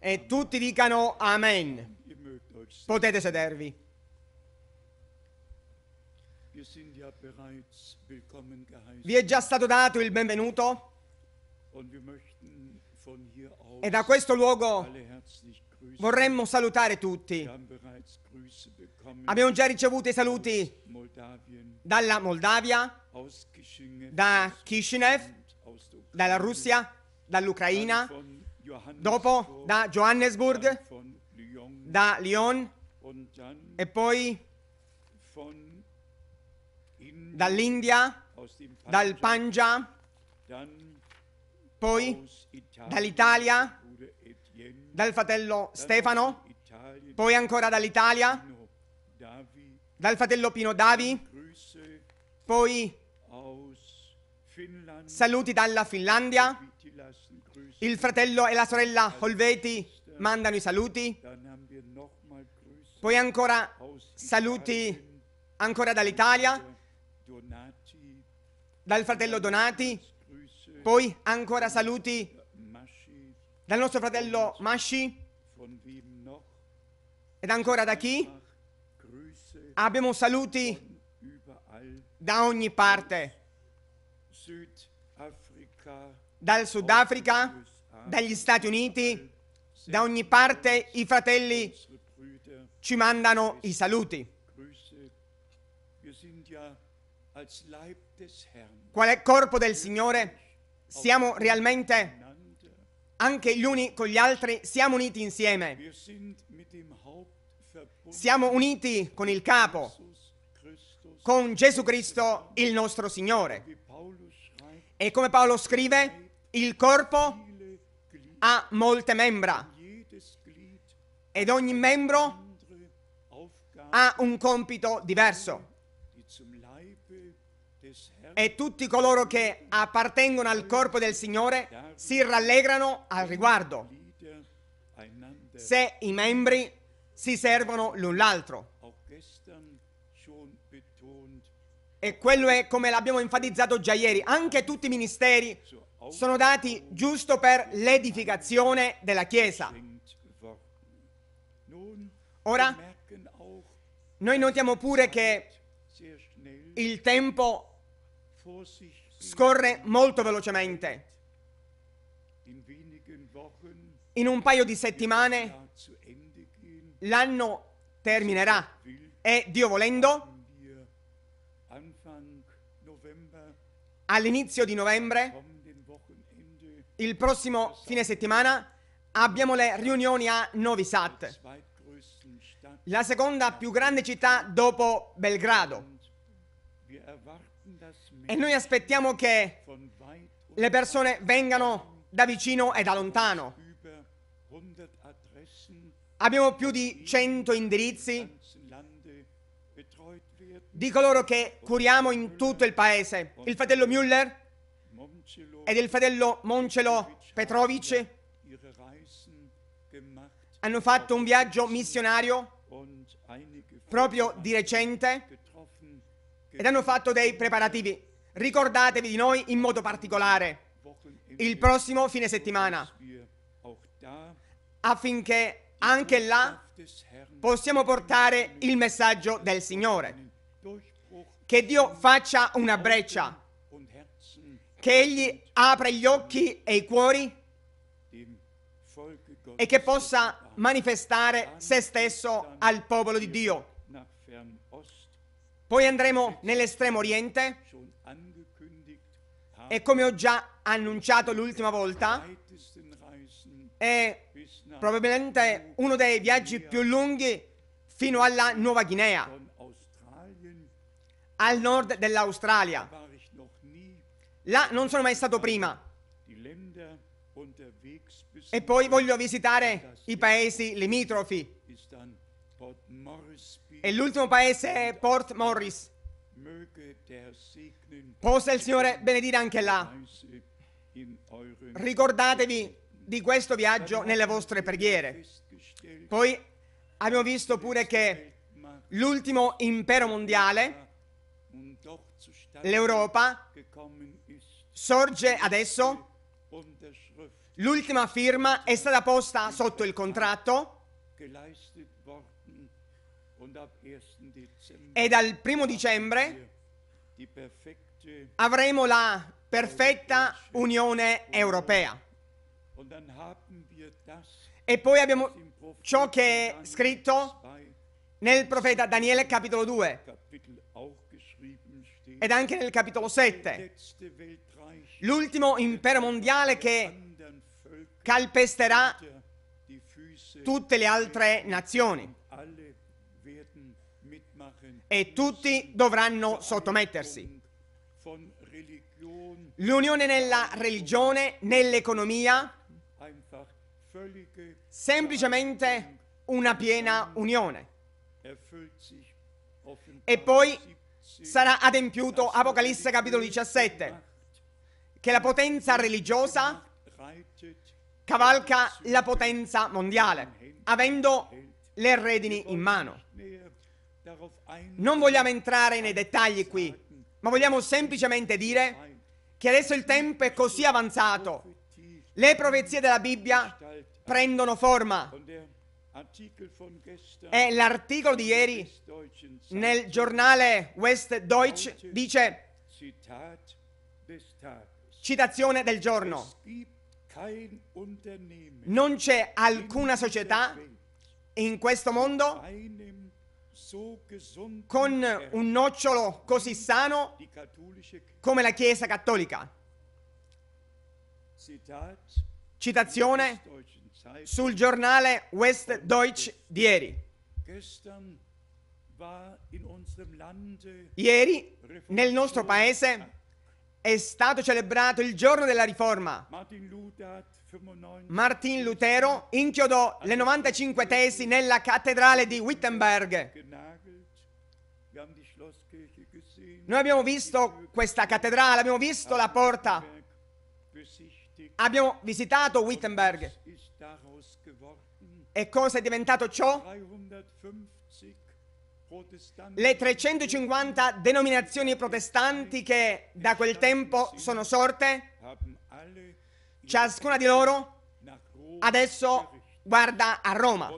E tutti dicano Amen. Potete sedervi. Vi è già stato dato il benvenuto e da questo luogo vorremmo salutare tutti. Abbiamo già ricevuto i saluti dalla Moldavia, da Kishinev, dalla Russia, dall'Ucraina, dopo da Johannesburg, da Lyon e poi dall'India, dal Punjab, poi dall'Italia, dal fratello Stefano, poi ancora dall'Italia, dal fratello Pino Davi, poi saluti dalla Finlandia, il fratello e la sorella Holveti mandano i saluti. Poi ancora saluti ancora dall'Italia, dal fratello Donati. Poi ancora saluti dal nostro fratello Mashi. Ed ancora da chi? Abbiamo saluti da ogni parte. dal Sudafrica, dagli Stati Uniti, da ogni parte i fratelli ci mandano i saluti. Qual è corpo del Signore? Siamo realmente anche gli uni con gli altri, siamo uniti insieme. Siamo uniti con il capo, con Gesù Cristo il nostro Signore. E come Paolo scrive, il corpo ha molte membra ed ogni membro ha un compito diverso. E tutti coloro che appartengono al corpo del Signore si rallegrano al riguardo. Se i membri si servono l'un l'altro. E quello è come l'abbiamo enfatizzato già ieri, anche tutti i ministeri sono dati giusto per l'edificazione della Chiesa. Ora, noi notiamo pure che il tempo scorre molto velocemente. In un paio di settimane l'anno terminerà e Dio volendo all'inizio di novembre il prossimo fine settimana abbiamo le riunioni a Novi Sad, la seconda più grande città dopo Belgrado. E noi aspettiamo che le persone vengano da vicino e da lontano. Abbiamo più di 100 indirizzi di coloro che curiamo in tutto il paese. Il fratello Müller e del fratello Moncelo Petrovic hanno fatto un viaggio missionario proprio di recente ed hanno fatto dei preparativi. Ricordatevi di noi in modo particolare il prossimo fine settimana affinché anche là possiamo portare il messaggio del Signore. Che Dio faccia una breccia che Egli apra gli occhi e i cuori e che possa manifestare se stesso al popolo di Dio. Poi andremo nell'estremo oriente e come ho già annunciato l'ultima volta, è probabilmente uno dei viaggi più lunghi fino alla Nuova Guinea, al nord dell'Australia Là non sono mai stato prima. E poi voglio visitare i paesi limitrofi. E l'ultimo paese è Port Morris. Possa il Signore benedire anche là. Ricordatevi di questo viaggio nelle vostre preghiere. Poi abbiamo visto pure che l'ultimo impero mondiale, l'Europa, Sorge adesso. L'ultima firma è stata posta sotto il contratto e dal primo dicembre avremo la perfetta Unione Europea. E poi abbiamo ciò che è scritto nel profeta Daniele capitolo 2 ed anche nel capitolo 7 l'ultimo impero mondiale che calpesterà tutte le altre nazioni e tutti dovranno sottomettersi. L'unione nella religione, nell'economia, semplicemente una piena unione. E poi sarà adempiuto Apocalisse capitolo 17 che la potenza religiosa cavalca la potenza mondiale, avendo le redini in mano. Non vogliamo entrare nei dettagli qui, ma vogliamo semplicemente dire che adesso il tempo è così avanzato. Le profezie della Bibbia prendono forma. E l'articolo di ieri nel giornale West Deutsch dice Citazione del giorno. Non c'è alcuna società in questo mondo con un nocciolo così sano come la Chiesa cattolica. Citazione sul giornale West Deutsch di ieri. Ieri nel nostro paese è stato celebrato il giorno della riforma. Martin Lutero inchiodò le 95 tesi nella cattedrale di Wittenberg. Noi abbiamo visto questa cattedrale, abbiamo visto la porta, abbiamo visitato Wittenberg. E cosa è diventato ciò? le 350 denominazioni protestanti che da quel tempo sono sorte, ciascuna di loro adesso guarda a Roma.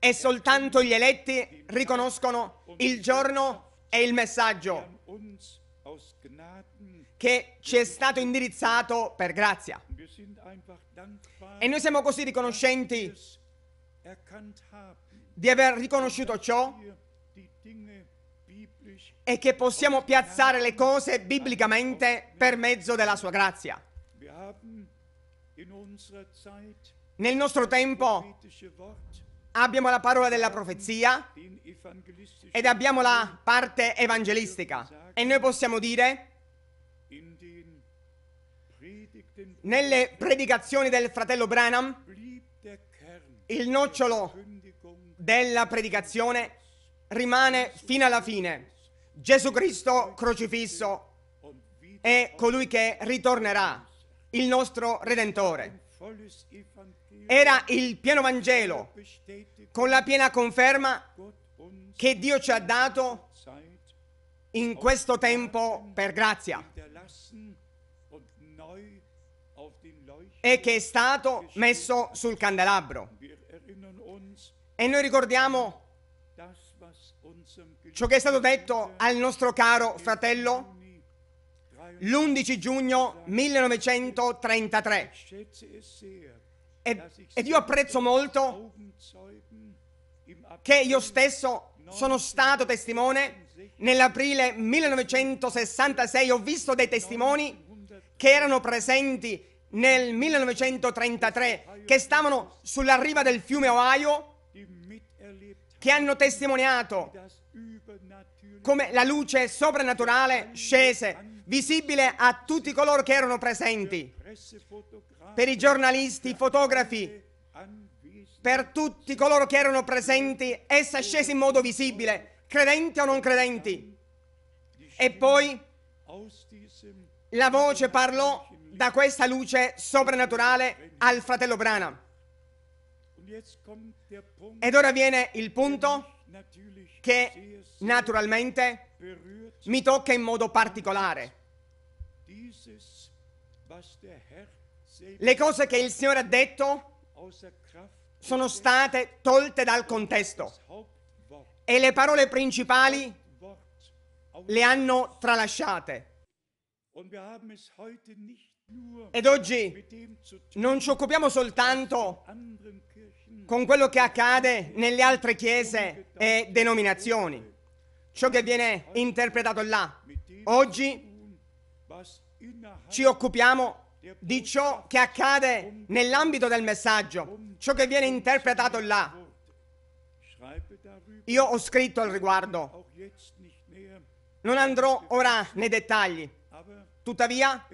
E soltanto gli eletti riconoscono il giorno e il messaggio che ci è stato indirizzato per grazia. E noi siamo così riconoscenti Er di aver riconosciuto ciò e che possiamo piazzare le cose biblicamente per mezzo della sua grazia. Nel nostro tempo abbiamo la parola della profezia ed abbiamo la parte evangelistica e noi possiamo dire nelle predicazioni del fratello Branham il nocciolo della predicazione rimane fino alla fine. Gesù Cristo crocifisso è colui che ritornerà, il nostro Redentore. Era il pieno Vangelo con la piena conferma che Dio ci ha dato in questo tempo per grazia e che è stato messo sul candelabro. E noi ricordiamo ciò che è stato detto al nostro caro fratello l'11 giugno 1933. ed io apprezzo molto che io stesso sono stato testimone nell'aprile 1966 ho visto dei testimoni che erano presenti nel 1933 che stavano sulla riva del fiume Ohio che hanno testimoniato come la luce soprannaturale scese, visibile a tutti coloro che erano presenti, per i giornalisti, i fotografi, per tutti coloro che erano presenti, essa scese in modo visibile, credenti o non credenti. E poi la voce parlò da questa luce soprannaturale al fratello Branham. Ed ora viene il punto che naturalmente mi tocca in modo particolare. Le cose che il Signore ha detto sono state tolte dal contesto e le parole principali le hanno tralasciate. Ed oggi non ci occupiamo soltanto con quello che accade nelle altre chiese e denominazioni. Ciò che viene interpretato là. Oggi ci occupiamo di ciò che accade nell'ambito del messaggio, ciò che viene interpretato là. Io ho scritto al riguardo. Non andrò ora nei dettagli. Tuttavia,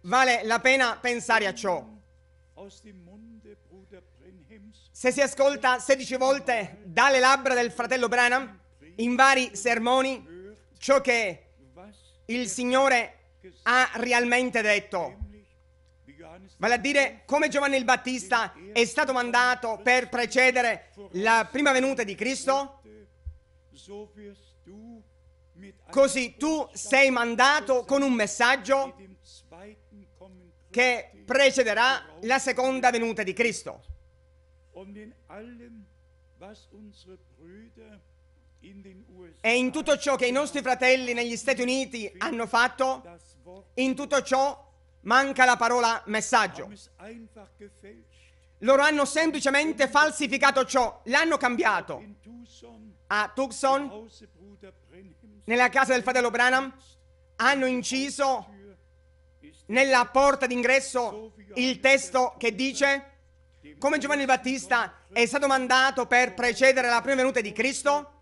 vale la pena pensare a ciò. Se si ascolta 16 volte dalle labbra del fratello Branham, in vari sermoni, ciò che il Signore ha realmente detto, vale a dire come Giovanni il Battista è stato mandato per precedere la prima venuta di Cristo, così tu sei mandato con un messaggio che precederà la seconda venuta di Cristo. Um e in tutto ciò che i nostri fratelli negli Stati Uniti hanno fatto, in tutto ciò manca la parola messaggio. Loro hanno semplicemente falsificato ciò, l'hanno cambiato. A Tucson, nella casa del fratello Branham, hanno inciso nella porta d'ingresso il testo che dice come Giovanni il Battista è stato mandato per precedere la prima venuta di Cristo,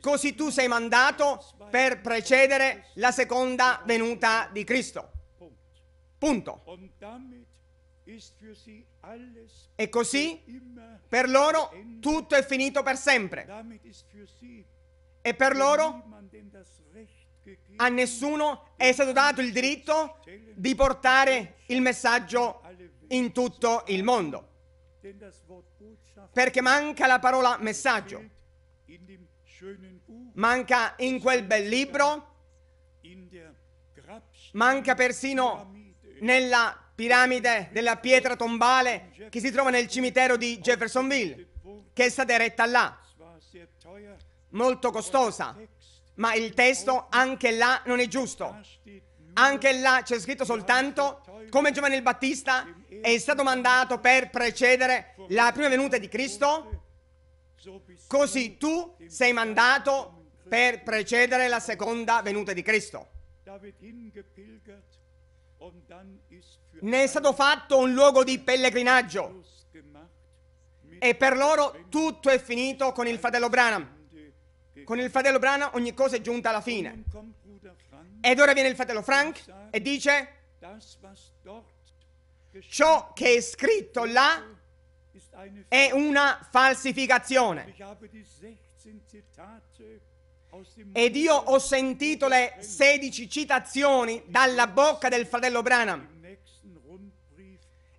così tu sei mandato per precedere la seconda venuta di Cristo. Punto. E così per loro tutto è finito per sempre. E per loro a nessuno è stato dato il diritto di portare il messaggio in tutto il mondo. Perché manca la parola messaggio. Manca in quel bel libro, manca persino nella piramide della pietra tombale che si trova nel cimitero di Jeffersonville, che è stata eretta là, molto costosa ma il testo anche là non è giusto. Anche là c'è scritto soltanto come Giovanni il Battista è stato mandato per precedere la prima venuta di Cristo, così tu sei mandato per precedere la seconda venuta di Cristo. Ne è stato fatto un luogo di pellegrinaggio e per loro tutto è finito con il fratello Branham. Con il fratello Brana ogni cosa è giunta alla fine. Ed ora viene il fratello Frank e dice, ciò che è scritto là è una falsificazione. Ed io ho sentito le 16 citazioni dalla bocca del fratello Branham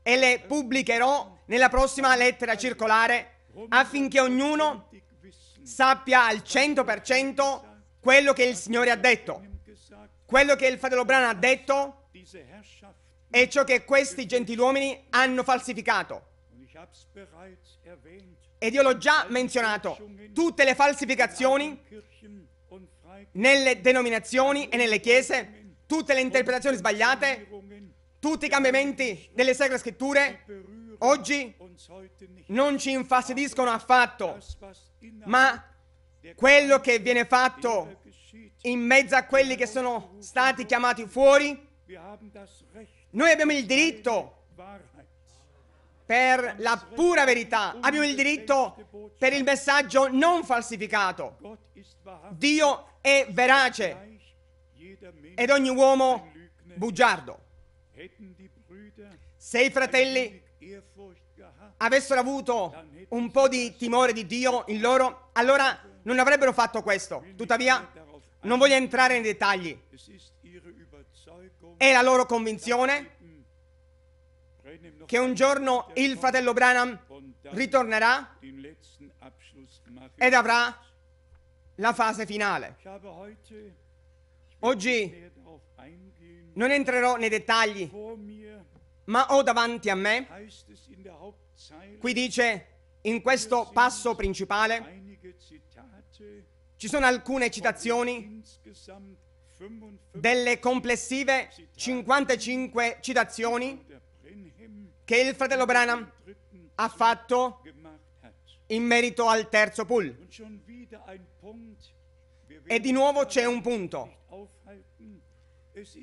e le pubblicherò nella prossima lettera circolare affinché ognuno sappia al 100% quello che il Signore ha detto. Quello che il fratello Brana ha detto e ciò che questi gentiluomini hanno falsificato. Ed io l'ho già menzionato, tutte le falsificazioni nelle denominazioni e nelle chiese, tutte le interpretazioni sbagliate, tutti i cambiamenti delle sacre scritture, oggi non ci infastidiscono affatto, ma quello che viene fatto in mezzo a quelli che sono stati chiamati fuori, noi abbiamo il diritto per la pura verità, abbiamo il diritto per il messaggio non falsificato. Dio è verace ed ogni uomo bugiardo. Se i fratelli avessero avuto un po' di timore di Dio in loro, allora non avrebbero fatto questo. Tuttavia, non voglio entrare nei dettagli. È la loro convinzione che un giorno il fratello Branham ritornerà ed avrà la fase finale. Oggi non entrerò nei dettagli, ma ho davanti a me Qui dice, in questo passo principale ci sono alcune citazioni delle complessive 55 citazioni che il fratello Branham ha fatto in merito al terzo pool. E di nuovo c'è un punto.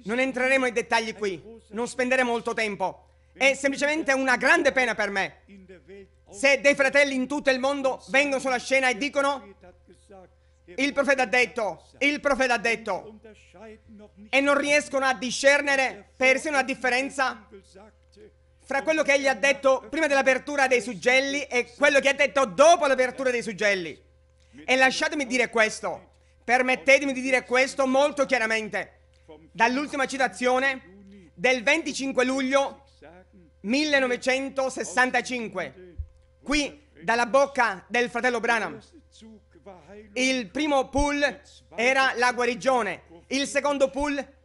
Non entreremo nei dettagli qui, non spenderemo molto tempo. È semplicemente una grande pena per me se dei fratelli in tutto il mondo vengono sulla scena e dicono il profeta ha detto, il profeta ha detto e non riescono a discernere persino la differenza fra quello che egli ha detto prima dell'apertura dei suggelli e quello che ha detto dopo l'apertura dei suggelli. E lasciatemi dire questo, permettetemi di dire questo molto chiaramente. Dall'ultima citazione del 25 luglio 1965, qui dalla bocca del fratello Branham. Il primo pull era la guarigione, il secondo pull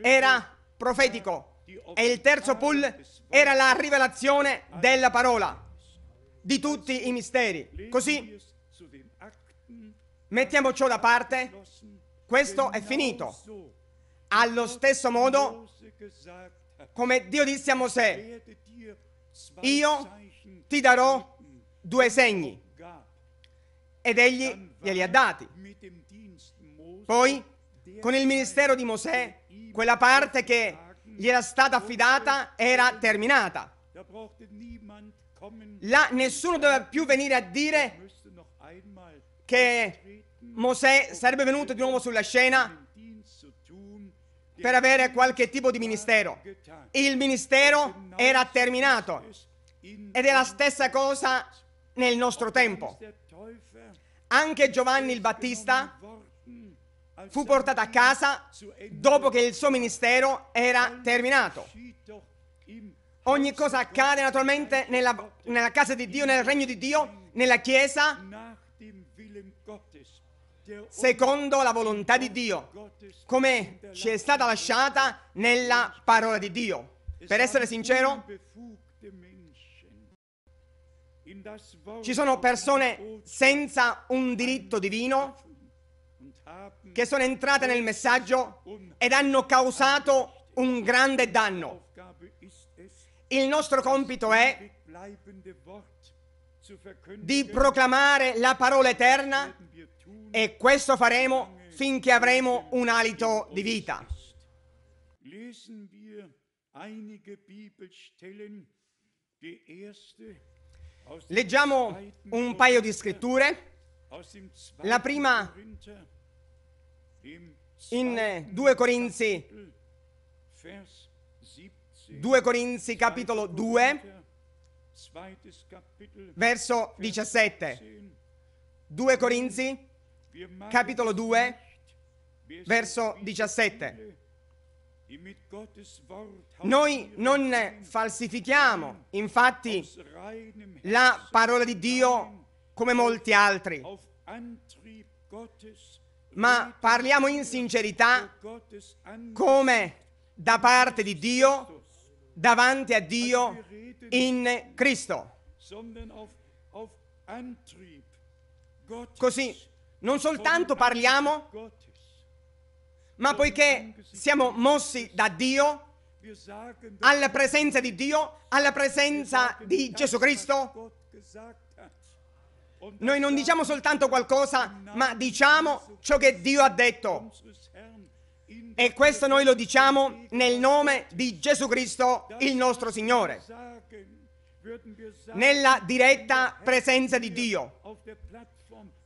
era profetico e il terzo pull era la rivelazione della parola di tutti i misteri. Così mettiamo ciò da parte, questo è finito. Allo stesso modo come Dio disse a Mosè, io ti darò due segni. Ed egli glieli ha dati. Poi, con il ministero di Mosè, quella parte che gli era stata affidata era terminata. Là nessuno doveva più venire a dire che Mosè sarebbe venuto di nuovo sulla scena per avere qualche tipo di ministero. Il ministero era terminato ed è la stessa cosa nel nostro tempo. Anche Giovanni il Battista fu portato a casa dopo che il suo ministero era terminato. Ogni cosa accade naturalmente nella, nella casa di Dio, nel regno di Dio, nella Chiesa, secondo la volontà di Dio, come ci è stata lasciata nella parola di Dio. Per essere sincero, ci sono persone senza un diritto divino che sono entrate nel messaggio ed hanno causato un grande danno. Il nostro compito è di proclamare la parola eterna e questo faremo finché avremo un alito di vita. Leggiamo un paio di scritture. La prima in 2 eh, Corinzi 2 Corinzi capitolo 2 verso 17 2 Corinzi capitolo 2, verso 17. Noi non falsifichiamo, infatti, la parola di Dio come molti altri, ma parliamo in sincerità come da parte di Dio, davanti a Dio in Cristo. Così non soltanto parliamo, ma poiché siamo mossi da Dio, alla presenza di Dio, alla presenza di Gesù Cristo, noi non diciamo soltanto qualcosa, ma diciamo ciò che Dio ha detto. E questo noi lo diciamo nel nome di Gesù Cristo, il nostro Signore. Nella diretta presenza di Dio.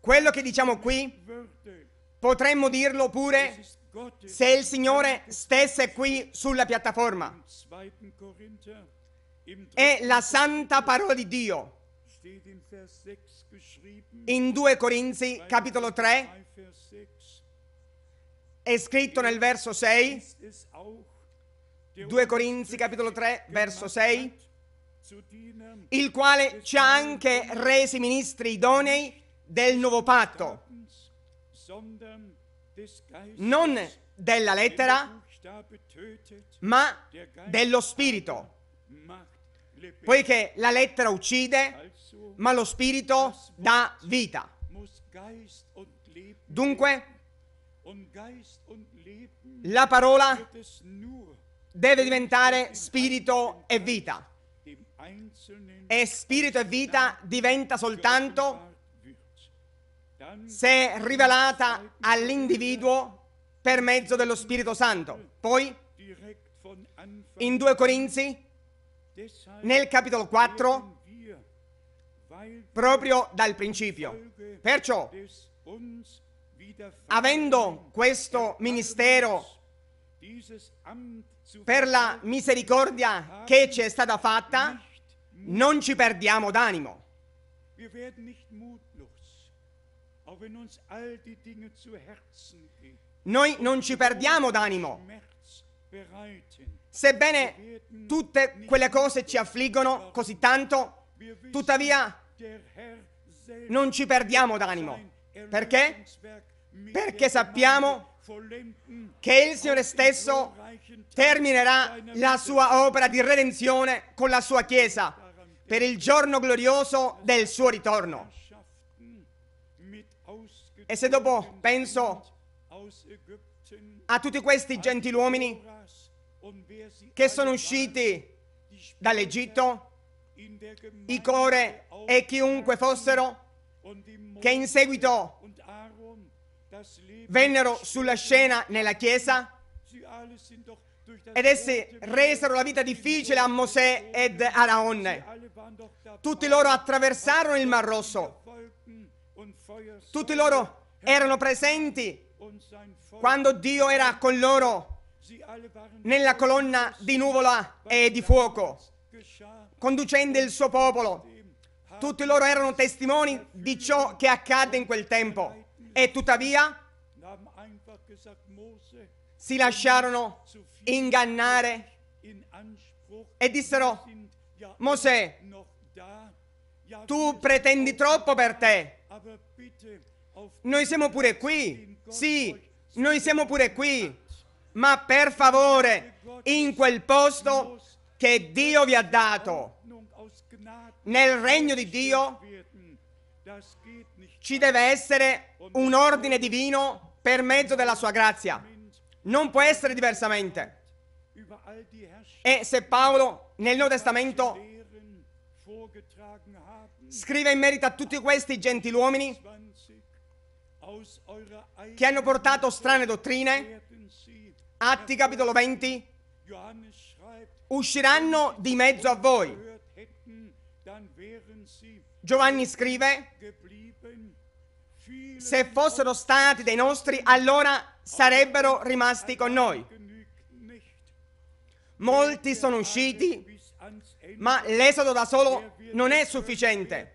Quello che diciamo qui, potremmo dirlo pure se il Signore stesse qui sulla piattaforma. È la santa parola di Dio. In 2 Corinzi, capitolo 3, è scritto nel verso 6, 2 Corinzi, capitolo 3, verso 6, il quale ci ha anche resi ministri idonei del nuovo patto, non della lettera, ma dello spirito, poiché la lettera uccide, ma lo spirito dà vita. Dunque, la parola deve diventare spirito e vita. E spirito e vita diventa soltanto se rivelata all'individuo per mezzo dello Spirito Santo. Poi, in 2 Corinzi, nel capitolo 4, proprio dal principio. Perciò, avendo questo ministero per la misericordia che ci è stata fatta, non ci perdiamo d'animo noi non ci perdiamo d'animo. Sebbene tutte quelle cose ci affliggono così tanto, tuttavia non ci perdiamo d'animo. Perché? Perché sappiamo che il Signore stesso terminerà la sua opera di redenzione con la sua Chiesa per il giorno glorioso del suo ritorno. E se dopo penso a tutti questi gentiluomini che sono usciti dall'Egitto, i core e chiunque fossero, che in seguito vennero sulla scena nella Chiesa ed essi resero la vita difficile a Mosè ed Araonne. Tutti loro attraversarono il Mar Rosso. Tutti loro erano presenti quando Dio era con loro nella colonna di nuvola e di fuoco, conducendo il suo popolo. Tutti loro erano testimoni di ciò che accadde in quel tempo e tuttavia si lasciarono ingannare e dissero, Mosè, tu pretendi troppo per te, noi siamo pure qui. Sì, noi siamo pure qui. Ma per favore, in quel posto che Dio vi ha dato, nel regno di Dio, ci deve essere un ordine divino per mezzo della sua grazia. Non può essere diversamente. E se Paolo nel Nuovo Testamento scrive in merito a tutti questi gentiluomini, che hanno portato strane dottrine, Atti capitolo 20, usciranno di mezzo a voi. Giovanni scrive, se fossero stati dei nostri, allora sarebbero rimasti con noi. Molti sono usciti, ma l'esodo da solo non è sufficiente.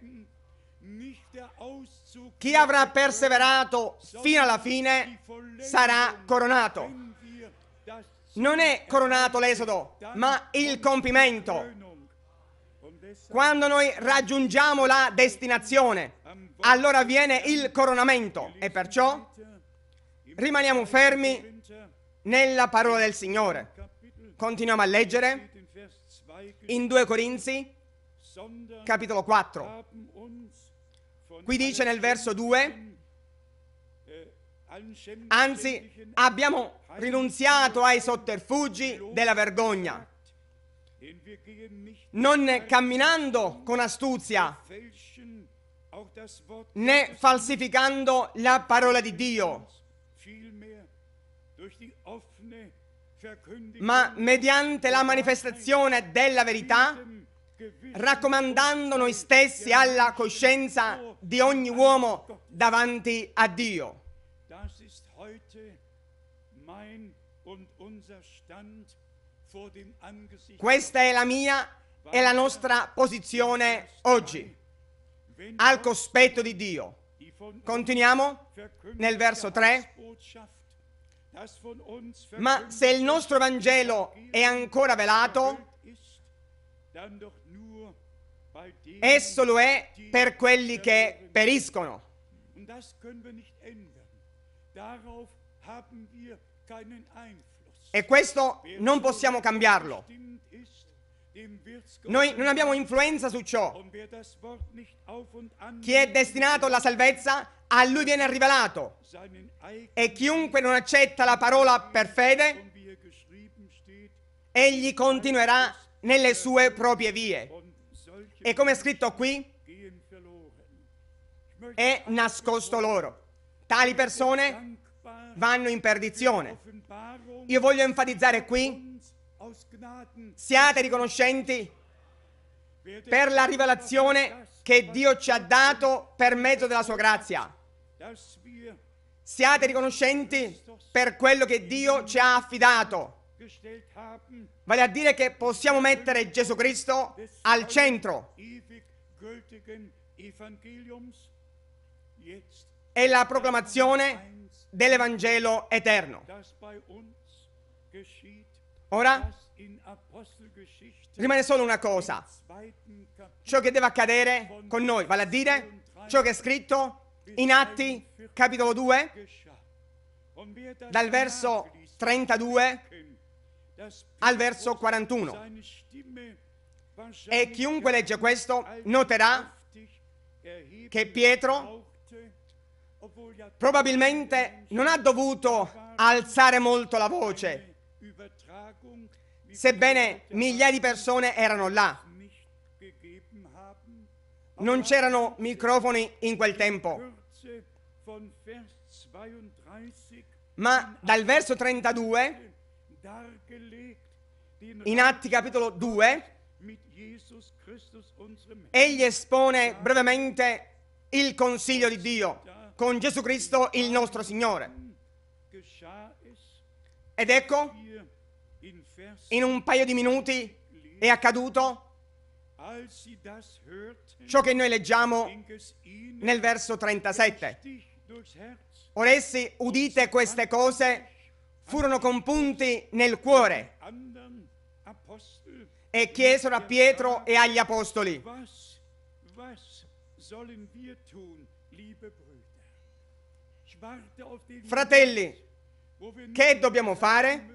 Chi avrà perseverato fino alla fine sarà coronato. Non è coronato l'esodo, ma il compimento. Quando noi raggiungiamo la destinazione, allora viene il coronamento e perciò rimaniamo fermi nella parola del Signore. Continuiamo a leggere in 2 Corinzi, capitolo 4. Qui dice nel verso 2, anzi abbiamo rinunziato ai sotterfugi della vergogna, non camminando con astuzia né falsificando la parola di Dio, ma mediante la manifestazione della verità, raccomandando noi stessi alla coscienza di ogni uomo davanti a Dio. Questa è la mia e la nostra posizione oggi, al cospetto di Dio. Continuiamo nel verso 3. Ma se il nostro Vangelo è ancora velato, Esso lo è per quelli che periscono. E questo non possiamo cambiarlo. Noi non abbiamo influenza su ciò. Chi è destinato alla salvezza, a lui viene rivelato. E chiunque non accetta la parola per fede, er egli continuerà nelle sue proprie vie. E come è scritto qui, è nascosto loro. Tali persone vanno in perdizione. Io voglio enfatizzare qui, siate riconoscenti per la rivelazione che Dio ci ha dato per mezzo della sua grazia. Siate riconoscenti per quello che Dio ci ha affidato Vale a dire che possiamo mettere Gesù Cristo al centro. È la proclamazione dell'Evangelo eterno. Ora rimane solo una cosa, ciò che deve accadere con noi, vale a dire ciò che è scritto in Atti capitolo 2, dal verso 32 al verso 41. E chiunque legge questo noterà che Pietro probabilmente non ha dovuto alzare molto la voce, sebbene migliaia di persone erano là. Non c'erano microfoni in quel tempo. Ma dal verso 32 in Atti capitolo 2, egli espone brevemente il consiglio di Dio con Gesù Cristo il nostro Signore. Ed ecco, in un paio di minuti è accaduto ciò che noi leggiamo nel verso 37. Or essi udite queste cose furono compunti nel cuore e chiesero a Pietro e agli apostoli, fratelli, che dobbiamo fare?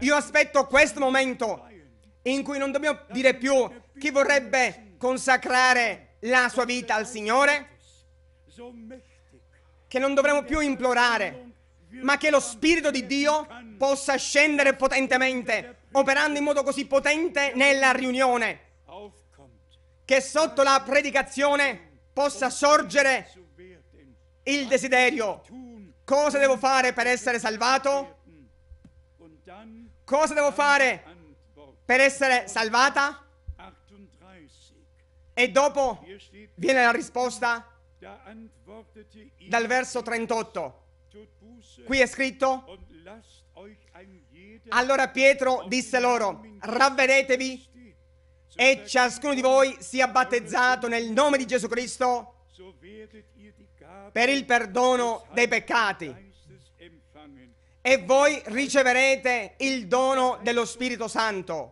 Io aspetto questo momento in cui non dobbiamo dire più chi vorrebbe consacrare la sua vita al Signore che non dovremo più implorare, ma che lo Spirito di Dio possa scendere potentemente, operando in modo così potente nella riunione, che sotto la predicazione possa sorgere il desiderio. Cosa devo fare per essere salvato? Cosa devo fare per essere salvata? E dopo viene la risposta dal verso 38. Qui è scritto, allora Pietro disse loro, ravvedetevi e ciascuno di voi sia battezzato nel nome di Gesù Cristo per il perdono dei peccati e voi riceverete il dono dello Spirito Santo,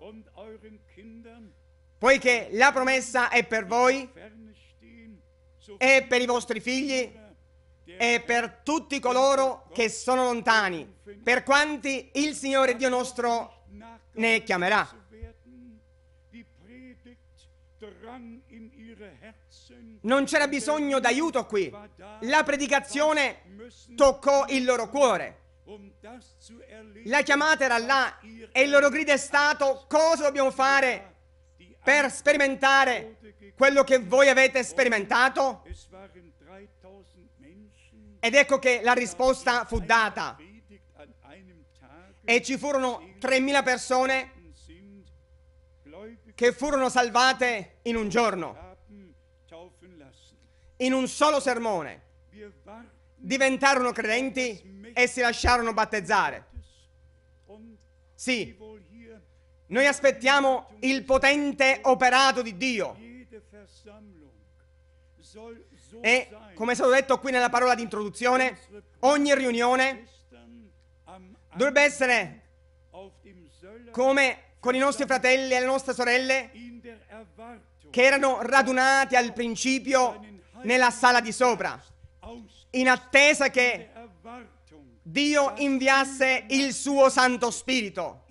poiché la promessa è per voi e per i vostri figli e per tutti coloro che sono lontani, per quanti il Signore Dio nostro ne chiamerà. Non c'era bisogno d'aiuto qui. La predicazione toccò il loro cuore. La chiamata era là e il loro grido è stato cosa dobbiamo fare per sperimentare quello che voi avete sperimentato? Ed ecco che la risposta fu data. E ci furono 3.000 persone che furono salvate in un giorno, in un solo sermone. Diventarono credenti e si lasciarono battezzare. Sì, noi aspettiamo il potente operato di Dio. E, come è stato detto qui nella parola di introduzione, ogni riunione dovrebbe essere come con i nostri fratelli e le nostre sorelle che erano radunati al principio nella sala di sopra, in attesa che Dio inviasse il suo Santo Spirito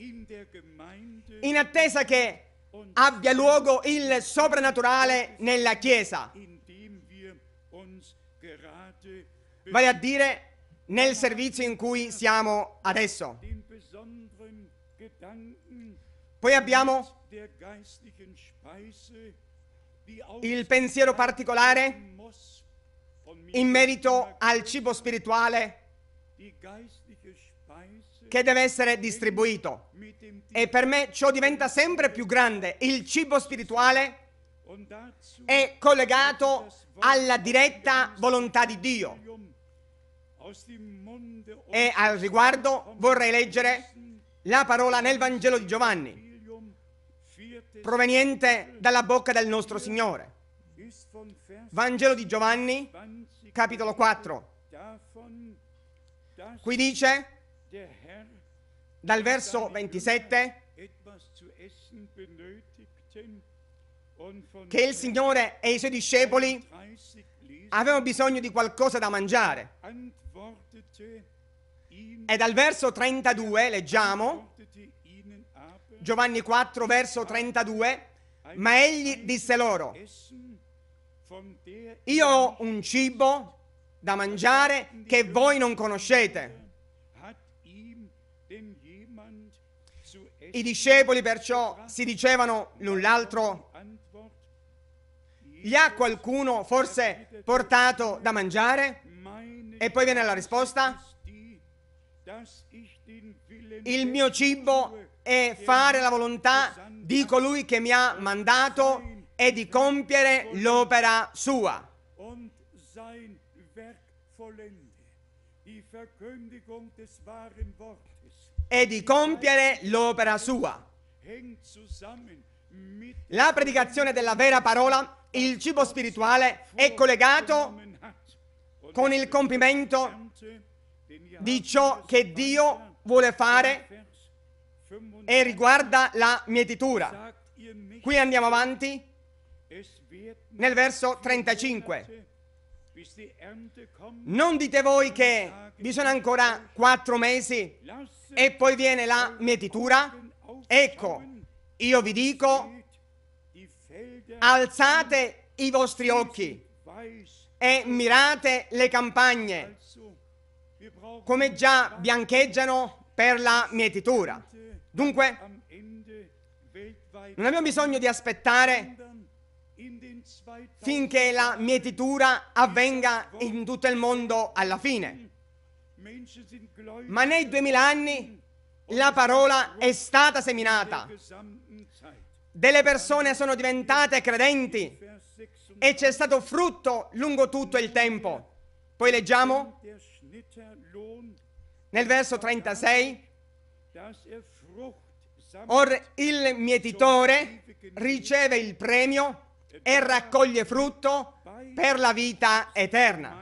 in attesa che abbia luogo il soprannaturale nella Chiesa, vale a dire nel servizio in cui siamo adesso. Poi abbiamo il pensiero particolare in merito al cibo spirituale che deve essere distribuito. E per me ciò diventa sempre più grande. Il cibo spirituale è collegato alla diretta volontà di Dio. E al riguardo vorrei leggere la parola nel Vangelo di Giovanni, proveniente dalla bocca del nostro Signore. Vangelo di Giovanni, capitolo 4. Qui dice, dal verso 27 che il Signore e i suoi discepoli avevano bisogno di qualcosa da mangiare. E dal verso 32 leggiamo Giovanni 4 verso 32, ma egli disse loro, io ho un cibo da mangiare che voi non conoscete. I discepoli perciò si dicevano l'un l'altro, gli ha qualcuno forse portato da mangiare? E poi viene la risposta, il mio cibo è fare la volontà di colui che mi ha mandato e di compiere l'opera sua. Die Verkündigung des wahren Wortes e di compiere l'opera sua. La predicazione della vera parola, il cibo spirituale, è collegato con il compimento di ciò che Dio vuole fare e riguarda la mietitura. Qui andiamo avanti nel verso 35. Non dite voi che vi sono ancora quattro mesi e poi viene la mietitura. Ecco, io vi dico, alzate i vostri occhi e mirate le campagne, come già biancheggiano per la mietitura. Dunque, non abbiamo bisogno di aspettare finché la mietitura avvenga in tutto il mondo alla fine. Ma nei duemila anni la parola è stata seminata. Delle persone sono diventate credenti e c'è stato frutto lungo tutto il tempo. Poi leggiamo nel verso 36, or il mietitore riceve il premio e raccoglie frutto per la vita eterna.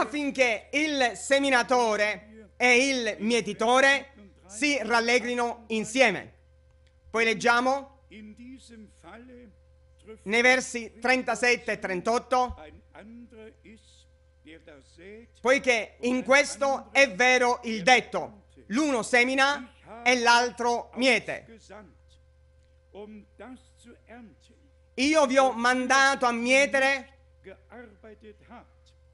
affinché il seminatore e il mietitore si rallegrino insieme. Poi leggiamo nei versi 37 e 38, poiché in questo è vero il detto, l'uno semina e l'altro miete. Io vi ho mandato a mietere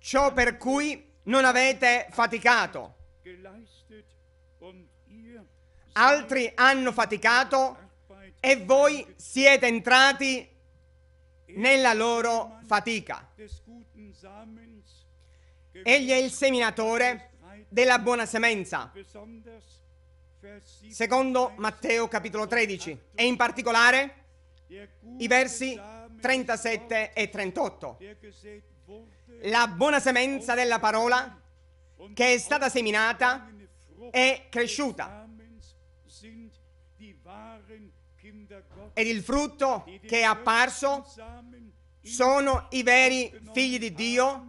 ciò per cui non avete faticato. Altri hanno faticato e voi siete entrati nella loro fatica. Egli è il seminatore della buona semenza, secondo Matteo capitolo 13 e in particolare i versi 37 e 38 la buona semenza della parola che è stata seminata è cresciuta. Ed il frutto che è apparso sono i veri figli di Dio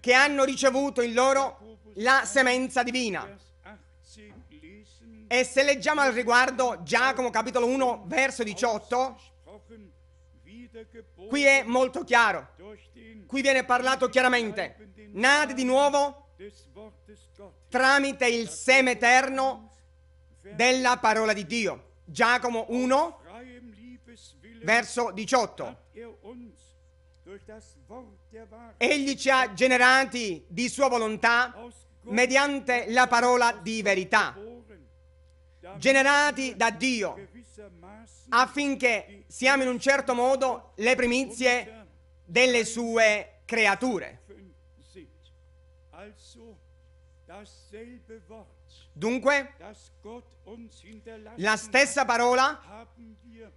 che hanno ricevuto in loro la semenza divina. E se leggiamo al riguardo Giacomo capitolo 1 verso 18, qui è molto chiaro qui viene parlato chiaramente, nate di nuovo tramite il seme eterno della parola di Dio. Giacomo 1, verso 18. Egli ci ha generati di sua volontà mediante la parola di verità, generati da Dio, affinché siamo in un certo modo le primizie delle sue creature. Dunque, la stessa parola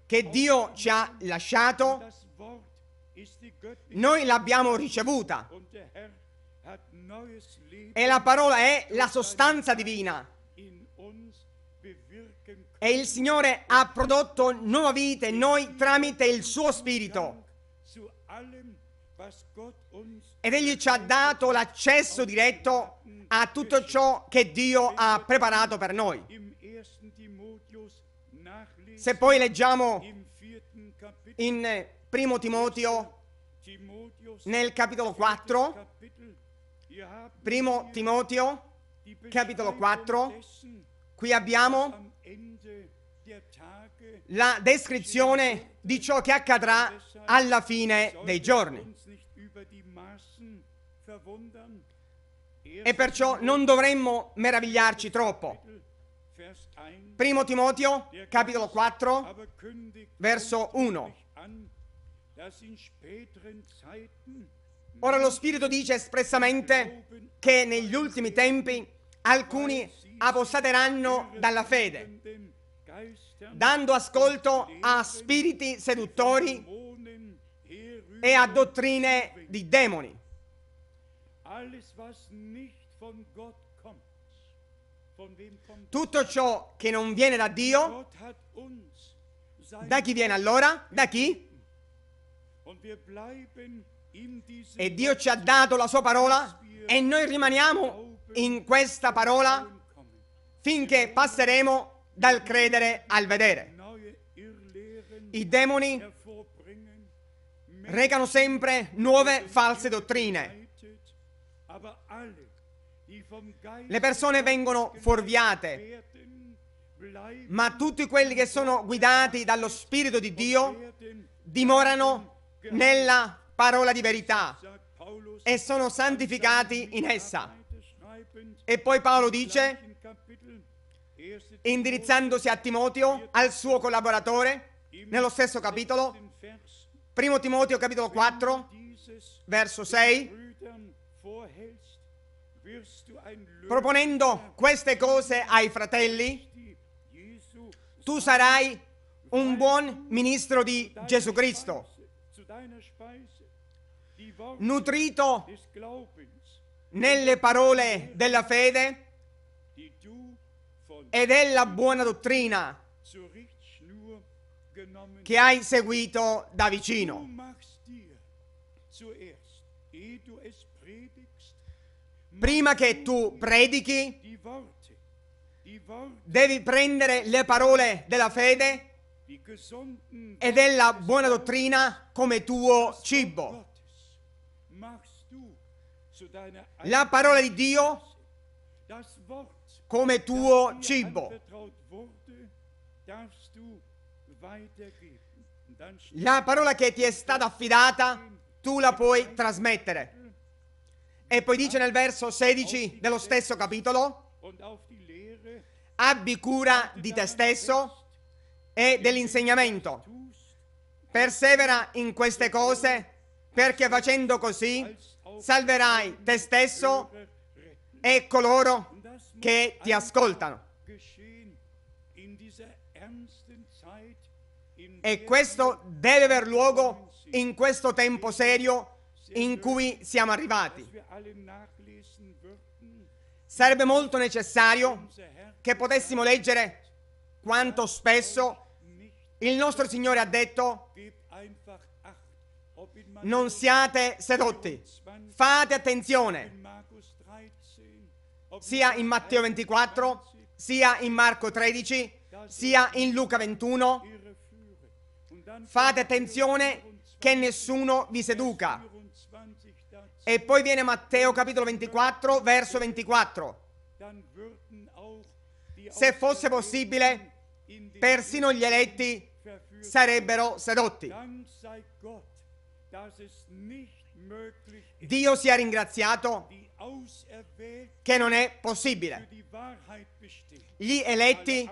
che Dio ci ha lasciato, noi l'abbiamo ricevuta. E la parola è la sostanza divina. E il Signore ha prodotto nuova vita in noi tramite il suo spirito. Ed egli ci ha dato l'accesso diretto a tutto ciò che Dio ha preparato per noi. Se poi leggiamo in primo Timoteo, nel capitolo 4, primo Timoteo, capitolo 4, qui abbiamo la descrizione di ciò che accadrà alla fine dei giorni. E perciò non dovremmo meravigliarci troppo. Primo Timoteo, capitolo 4, verso 1. Ora lo Spirito dice espressamente che negli ultimi tempi alcuni apostateranno dalla fede, dando ascolto a spiriti seduttori e a dottrine di demoni. Tutto ciò che non viene da Dio, da chi viene allora? Da chi? E Dio ci ha dato la sua parola e noi rimaniamo in questa parola finché passeremo dal credere al vedere. I demoni recano sempre nuove false dottrine le persone vengono fuorviate, ma tutti quelli che sono guidati dallo Spirito di Dio dimorano nella parola di verità e sono santificati in essa. E poi Paolo dice, indirizzandosi a Timoteo, al suo collaboratore, nello stesso capitolo, 1 Timoteo capitolo 4, verso 6, Proponendo queste cose ai fratelli, tu sarai un buon ministro di Gesù Cristo, nutrito nelle parole della fede e della buona dottrina che hai seguito da vicino prima che tu predichi, devi prendere le parole della fede e della buona dottrina come tuo cibo. La parola di Dio come tuo cibo. La parola che ti è stata affidata, tu la puoi trasmettere. E poi dice nel verso 16 dello stesso capitolo, abbi cura di te stesso e dell'insegnamento. Persevera in queste cose perché facendo così salverai te stesso e coloro che ti ascoltano. E questo deve aver luogo in questo tempo serio in cui siamo arrivati. Sarebbe molto necessario che potessimo leggere quanto spesso il nostro Signore ha detto non siate sedotti, fate attenzione, sia in Matteo 24, sia in Marco 13, sia in Luca 21. Fate attenzione che nessuno vi seduca. E poi viene Matteo capitolo 24, verso 24. Se fosse possibile, persino gli eletti sarebbero sedotti. Dio sia ringraziato che non è possibile. Gli eletti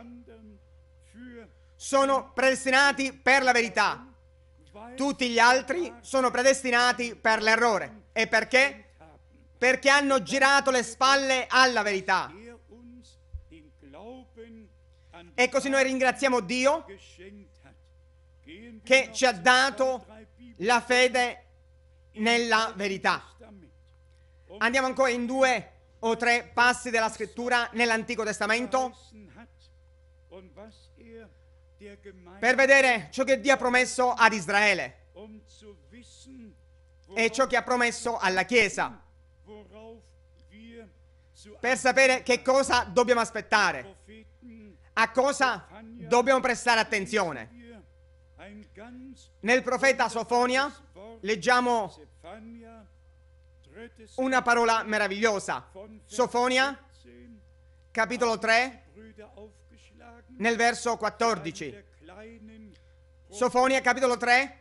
sono predestinati per la verità, tutti gli altri sono predestinati per l'errore. E perché? Perché hanno girato le spalle alla verità. E così noi ringraziamo Dio che ci ha dato la fede nella verità. Andiamo ancora in due o tre passi della scrittura nell'Antico Testamento per vedere ciò che Dio ha promesso ad Israele e ciò che ha promesso alla Chiesa, per sapere che cosa dobbiamo aspettare, a cosa dobbiamo prestare attenzione. Nel profeta Sofonia leggiamo una parola meravigliosa. Sofonia, capitolo 3, nel verso 14. Sofonia capitolo 3,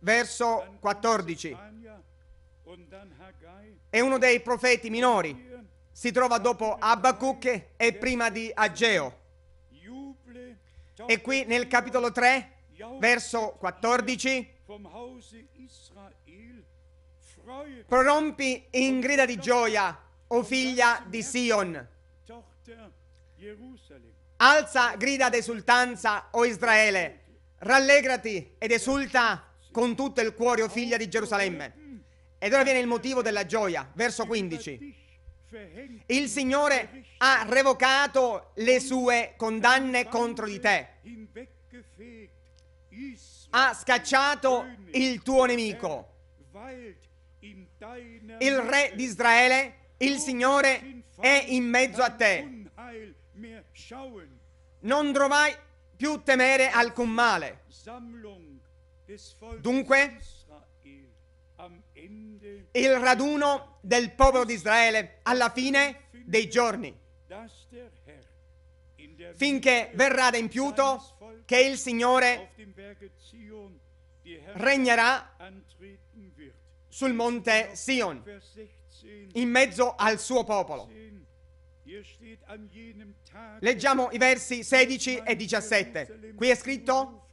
verso 14. È uno dei profeti minori. Si trova dopo Abacuc e prima di Ageo. E qui nel capitolo 3, verso 14, prorompi in grida di gioia, o figlia di Sion. Alza grida d'esultanza, o Israele, rallegrati ed esulta con tutto il cuore, o figlia di Gerusalemme. Ed ora viene il motivo della gioia, verso 15. Il Signore ha revocato le sue condanne contro di te. Ha scacciato il tuo nemico. Il re di Israele, il Signore, è in mezzo a te non dovrai più temere alcun male. Dunque, il raduno del popolo di Israele alla fine dei giorni, finché verrà adempiuto che il Signore regnerà sul monte Sion, in mezzo al suo popolo. Leggiamo i versi 16 e 17. Qui è scritto,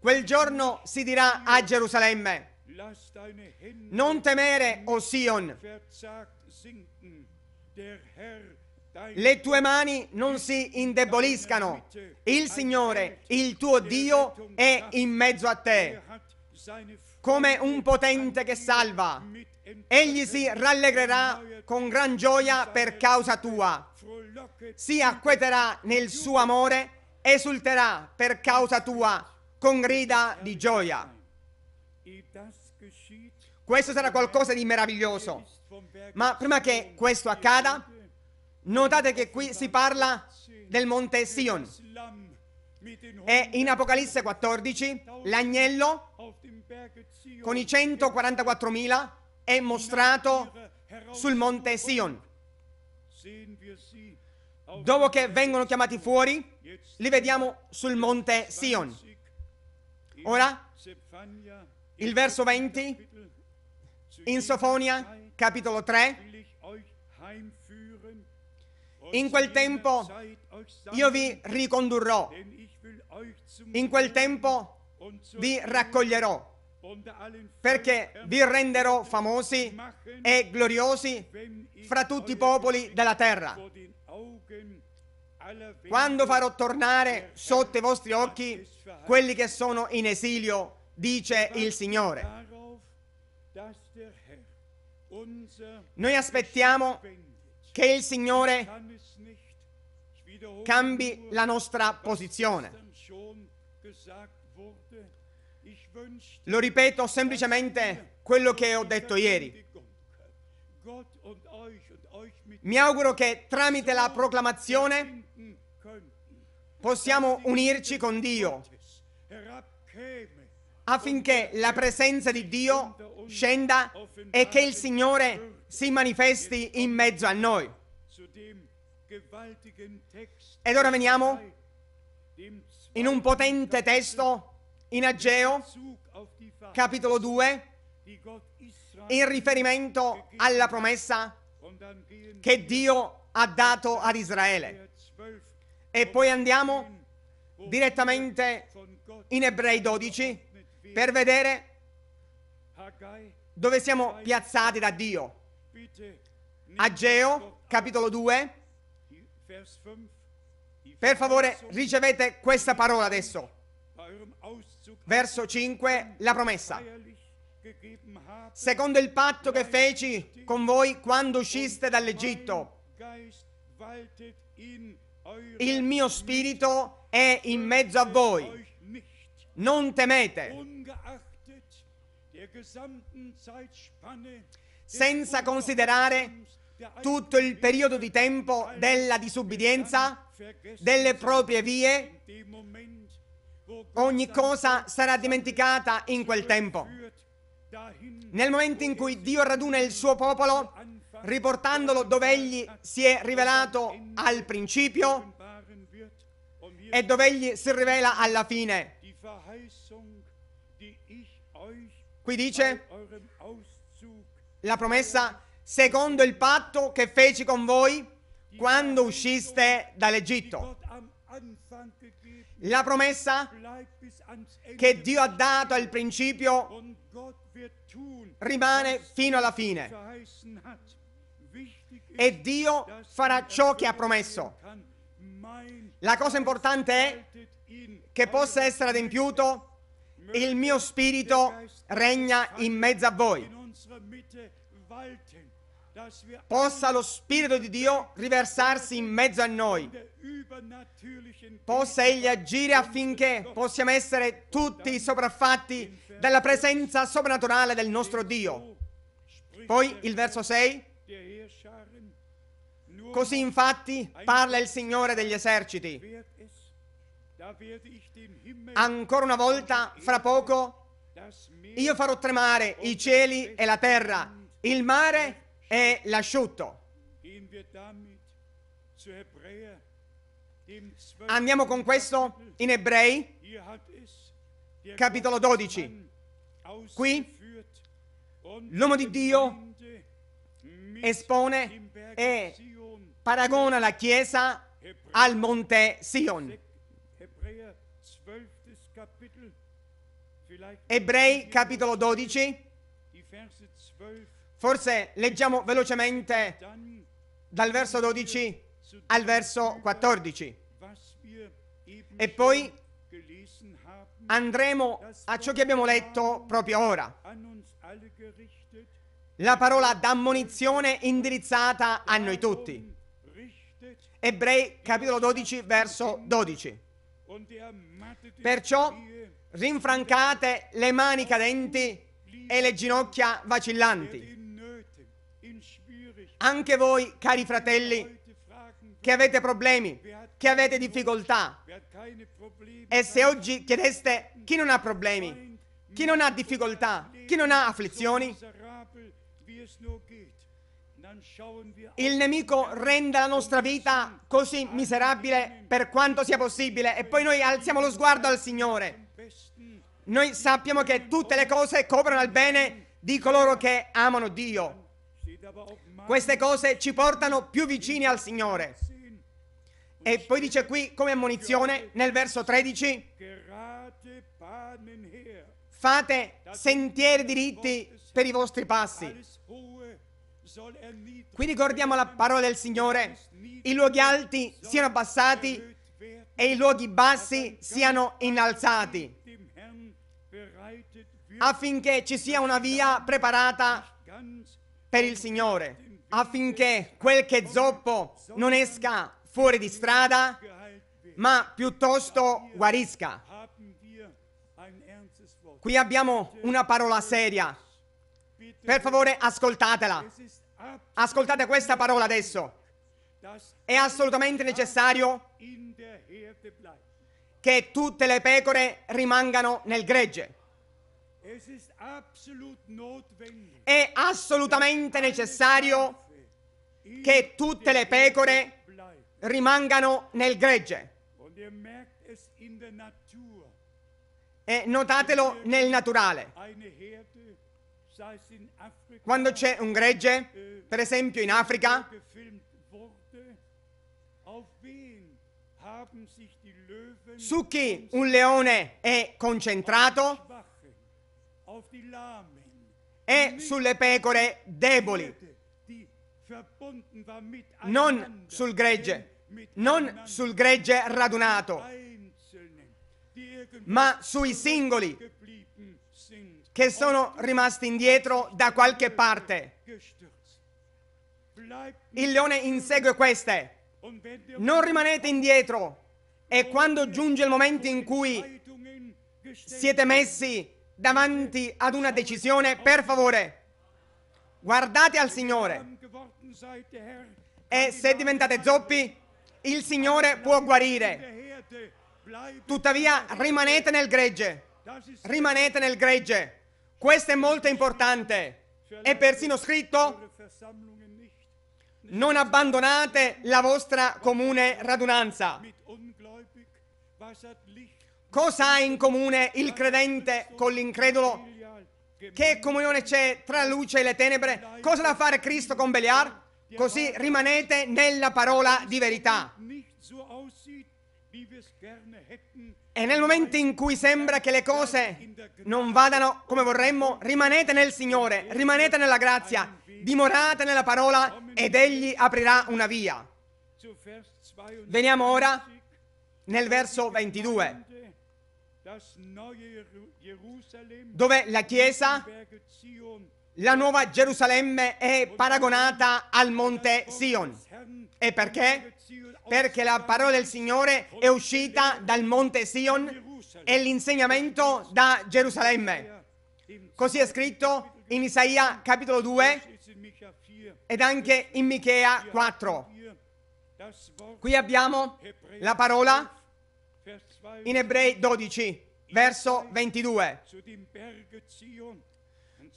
quel giorno si dirà a Gerusalemme, non temere, o Sion, le tue mani non si indeboliscano. Il Signore, il tuo Dio, è in mezzo a te, er come un potente che salva. Egli si rallegrerà con gran gioia per causa tua, si acqueterà nel suo amore, esulterà per causa tua con grida di gioia. Questo sarà qualcosa di meraviglioso. Ma prima che questo accada, notate che qui si parla del monte Sion. E in Apocalisse 14 l'agnello con i 144.000 è mostrato sul monte Sion. Dopo che vengono chiamati fuori, li vediamo sul monte Sion. Ora, il verso 20 in Sofonia, capitolo 3. In quel tempo io vi ricondurrò. In quel tempo vi raccoglierò perché vi renderò famosi e gloriosi fra tutti i popoli della terra. Quando farò tornare sotto i vostri occhi quelli che sono in esilio, dice il Signore. Noi aspettiamo che il Signore cambi la nostra posizione. Lo ripeto semplicemente quello che ho detto ieri. Mi auguro che tramite la proclamazione possiamo unirci con Dio affinché la presenza di Dio scenda e che il Signore si manifesti in mezzo a noi. Ed ora veniamo in un potente testo in Ageo, capitolo 2, in riferimento alla promessa che Dio ha dato ad Israele. E poi andiamo direttamente in Ebrei 12 per vedere dove siamo piazzati da Dio. Ageo, capitolo 2. Per favore, ricevete questa parola adesso verso 5, la promessa. Secondo il patto che feci con voi quando usciste dall'Egitto, il mio spirito è in mezzo a voi. Non temete. Senza considerare tutto il periodo di tempo della disubbidienza, delle proprie vie, Ogni cosa sarà dimenticata in quel tempo. Nel momento in cui Dio raduna il suo popolo, riportandolo dove egli si è rivelato al principio e dove egli si rivela alla fine. Qui dice la promessa secondo il patto che feci con voi quando usciste dall'Egitto. La promessa che Dio ha dato al principio rimane fino alla fine. E Dio farà ciò che ha promesso. La cosa importante è che possa essere adempiuto il mio spirito regna in mezzo a voi. Possa lo Spirito di Dio riversarsi in mezzo a noi. Possa Egli agire affinché possiamo essere tutti sopraffatti dalla presenza soprannaturale del nostro Dio. Poi il verso 6. Così infatti parla il Signore degli eserciti. Ancora una volta, fra poco, io farò tremare i cieli e la terra, il mare è l'asciutto. Andiamo con questo in Ebrei, capitolo 12. Qui l'uomo di Dio espone e paragona la Chiesa al monte Sion. Ebrei capitolo 12, Forse leggiamo velocemente dal verso 12 al verso 14 e poi andremo a ciò che abbiamo letto proprio ora. La parola d'ammonizione indirizzata a noi tutti. Ebrei capitolo 12 verso 12. Perciò rinfrancate le mani cadenti e le ginocchia vacillanti anche voi, cari fratelli, che avete problemi, che avete difficoltà. E se oggi chiedeste chi non ha problemi, chi non ha difficoltà, chi non ha afflizioni, il nemico renda la nostra vita così miserabile per quanto sia possibile e poi noi alziamo lo sguardo al Signore. Noi sappiamo che tutte le cose coprono il bene di coloro che amano Dio. Queste cose ci portano più vicini al Signore. E poi dice qui come ammonizione nel verso 13, fate sentieri diritti per i vostri passi. Qui ricordiamo la parola del Signore, i luoghi alti siano abbassati e i luoghi bassi siano innalzati, affinché ci sia una via preparata per il Signore, affinché quel che zoppo non esca fuori di strada, ma piuttosto guarisca. Qui abbiamo una parola seria. Per favore, ascoltatela. Ascoltate questa parola adesso. È assolutamente necessario che tutte le pecore rimangano nel gregge. È assolutamente necessario che tutte le pecore rimangano nel gregge. E notatelo nel naturale. Quando c'è un gregge, äh, per esempio in Africa, su chi un leone è concentrato, e sulle pecore deboli, non sul gregge, non sul gregge radunato, ma sui singoli che sono rimasti indietro da qualche parte. Il leone insegue queste. Non rimanete indietro. E quando giunge il momento in cui siete messi davanti ad una decisione, per favore, guardate al Signore. E se diventate zoppi, il Signore può guarire. Tuttavia, rimanete nel gregge. Rimanete nel gregge. Questo è molto importante. È persino scritto, non abbandonate la vostra comune radunanza. Cosa ha in comune il credente con l'incredulo? Che comunione c'è tra la luce e le tenebre? Cosa da fare Cristo con Beliar? Così rimanete nella parola di verità. E nel momento in cui sembra che le cose non vadano come vorremmo, rimanete nel Signore, rimanete nella grazia, dimorate nella parola ed Egli aprirà una via. Veniamo ora nel verso 22 dove la Chiesa, la nuova Gerusalemme è paragonata al monte Sion. E perché? Perché la parola del Signore è uscita dal monte Sion e l'insegnamento da Gerusalemme. Così è scritto in Isaia capitolo 2 ed anche in Michea 4. Qui abbiamo la parola in Ebrei 12, verso 22.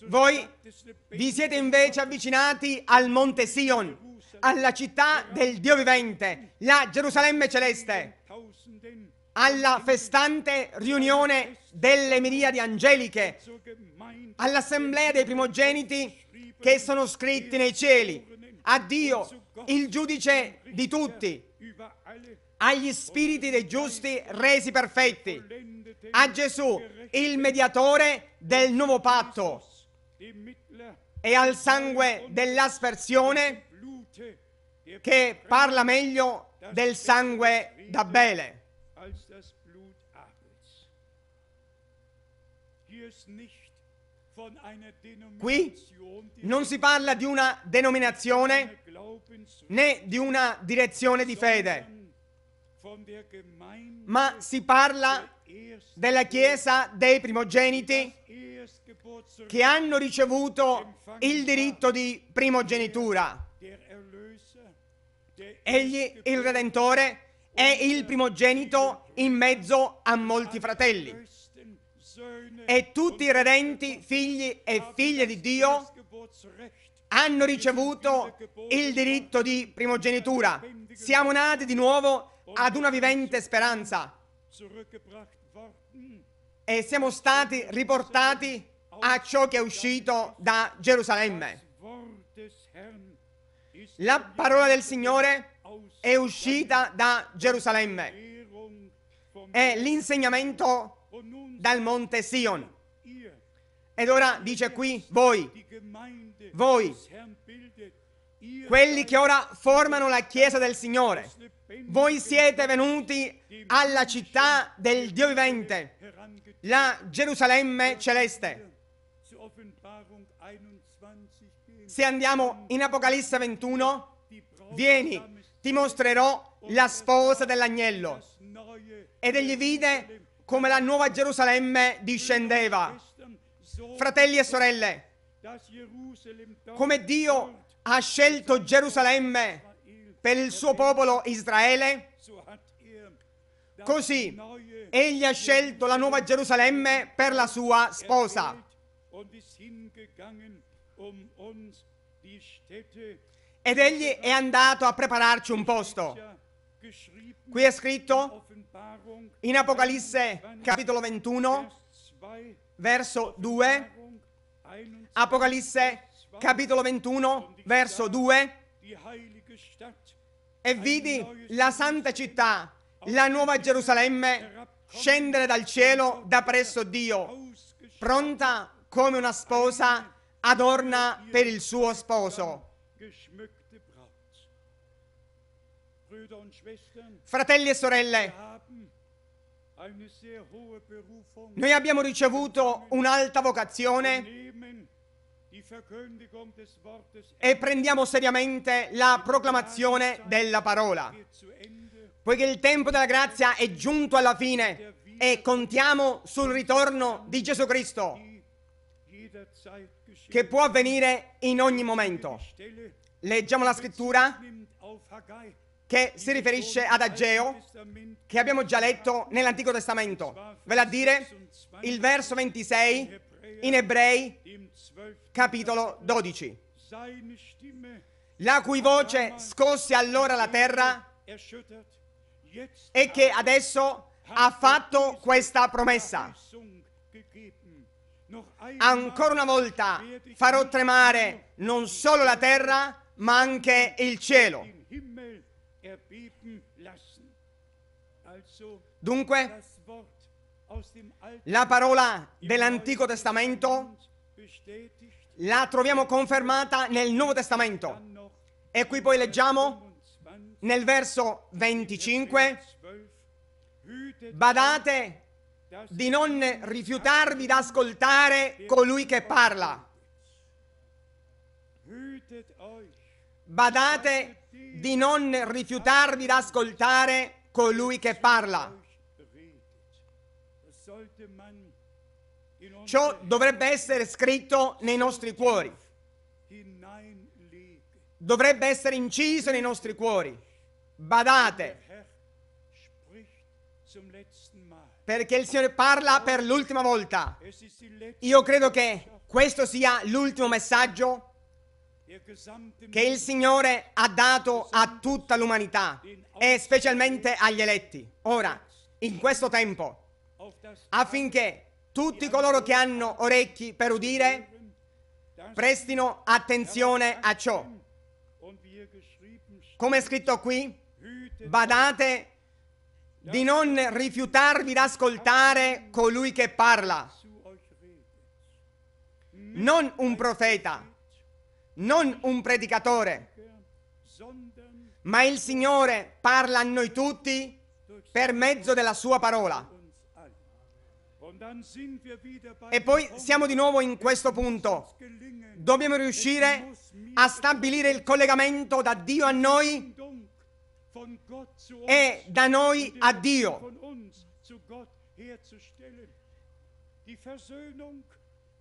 Voi vi siete invece avvicinati al monte Sion, alla città del Dio vivente, la Gerusalemme celeste, alla festante riunione delle miriadi angeliche, all'assemblea dei primogeniti che sono scritti nei cieli, a Dio, il giudice di tutti, agli spiriti dei giusti resi perfetti, a Gesù, il mediatore del nuovo patto, e al sangue dell'aspersione che parla meglio del sangue d'Abele. Qui non si parla di una denominazione né di una direzione di fede, ma si parla della Chiesa dei primogeniti che hanno ricevuto il diritto di primogenitura. Egli, il Redentore, è il primogenito in mezzo a molti fratelli. E tutti i redenti, figli e figlie di Dio, hanno ricevuto il diritto di primogenitura. Siamo nati di nuovo ad una vivente speranza. E siamo stati riportati a ciò che è uscito da Gerusalemme. La parola del Signore è uscita da Gerusalemme. È l'insegnamento dal monte Sion. Ed ora dice qui voi, voi, quelli che ora formano la Chiesa del Signore, voi siete venuti alla città del Dio vivente, la Gerusalemme celeste. Se andiamo in Apocalisse 21, vieni, ti mostrerò la sposa dell'agnello. Ed egli vide come la nuova Gerusalemme discendeva. Fratelli e sorelle, come Dio ha scelto Gerusalemme per il suo popolo Israele. Così egli ha scelto la nuova Gerusalemme per la sua sposa. Ed egli è andato a prepararci un posto. Qui è scritto in Apocalisse capitolo 21, verso 2. Apocalisse capitolo 21, verso 2 e vidi la santa città, la nuova Gerusalemme, scendere dal cielo da presso Dio, pronta come una sposa adorna per il suo sposo. Fratelli e sorelle, noi abbiamo ricevuto un'alta vocazione e prendiamo seriamente la proclamazione della parola. Poiché il tempo della grazia è giunto alla fine e contiamo sul ritorno di Gesù Cristo che può avvenire in ogni momento. Leggiamo la scrittura che si riferisce ad Ageo, che abbiamo già letto nell'Antico Testamento, Ve la dire il verso 26 in Ebrei, capitolo 12, la cui voce scosse allora la terra e che adesso ha fatto questa promessa. Ancora una volta farò tremare non solo la terra, ma anche il cielo. Dunque, la parola dell'Antico Testamento la troviamo confermata nel Nuovo Testamento. E qui poi leggiamo nel verso 25, badate di non rifiutarvi d'ascoltare colui che parla. Badate di non rifiutarvi d'ascoltare colui che parla. Ciò dovrebbe essere scritto nei nostri cuori, dovrebbe essere inciso nei nostri cuori. Badate, perché il Signore parla per l'ultima volta. Io credo che questo sia l'ultimo messaggio che il Signore ha dato a tutta l'umanità e specialmente agli eletti. Ora, in questo tempo, affinché tutti coloro che hanno orecchi per udire prestino attenzione a ciò. Come è scritto qui, badate di non rifiutarvi d'ascoltare colui che parla. Non un profeta, non un predicatore, ma il Signore parla a noi tutti per mezzo della sua parola. E poi siamo di nuovo in questo punto. Dobbiamo riuscire a stabilire il collegamento da Dio a noi e da noi a Dio.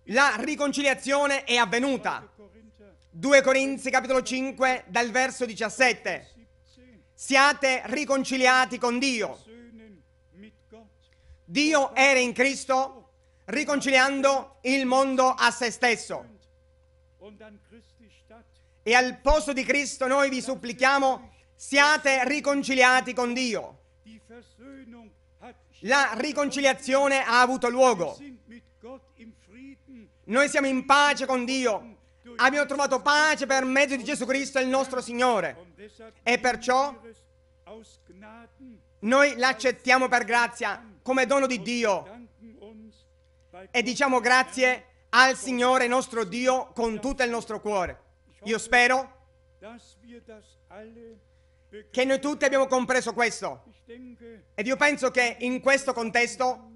La riconciliazione è avvenuta. 2 Corinzi capitolo 5 dal verso 17. Siate riconciliati con Dio Dio era in Cristo riconciliando il mondo a se stesso. E al posto di Cristo noi vi supplichiamo siate riconciliati con Dio. La riconciliazione ha avuto luogo. Noi siamo in pace con Dio. Abbiamo trovato pace per mezzo di Gesù Cristo, il nostro Signore. E perciò noi l'accettiamo per grazia come dono di Dio. E diciamo grazie al Signore nostro Dio con tutto il nostro cuore. Io spero che noi tutti abbiamo compreso questo. Ed io penso che in questo contesto,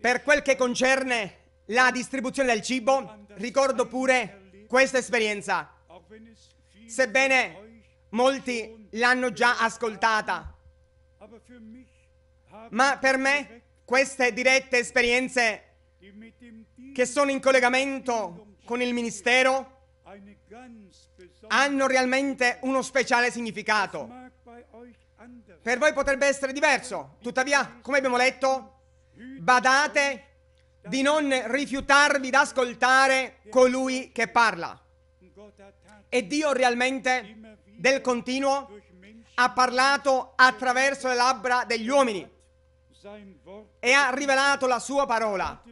per quel che concerne la distribuzione del cibo, ricordo pure questa esperienza. Sebbene molti l'hanno già ascoltata, ma per me queste dirette esperienze che sono in collegamento con il ministero hanno realmente uno speciale significato. Per voi potrebbe essere diverso, tuttavia, come abbiamo letto, badate di non rifiutarvi ascoltare colui che parla. E Dio realmente del continuo ha parlato attraverso le labbra degli uomini e ha rivelato la sua parola.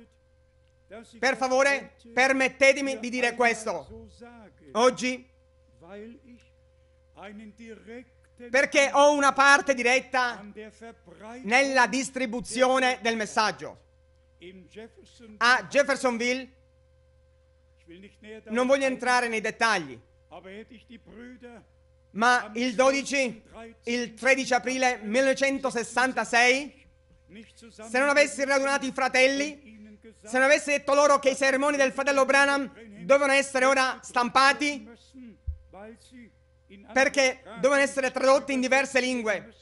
Per favore, permettetemi di dire questo. Oggi, perché ho una parte diretta nella distribuzione del messaggio. A Jeffersonville, non voglio entrare nei dettagli, ma il 12, il 13 aprile 1966, se non avessi radunato i fratelli, se non avessi detto loro che i sermoni del fratello Branham dovevano essere ora stampati, perché dovevano essere tradotti in diverse lingue,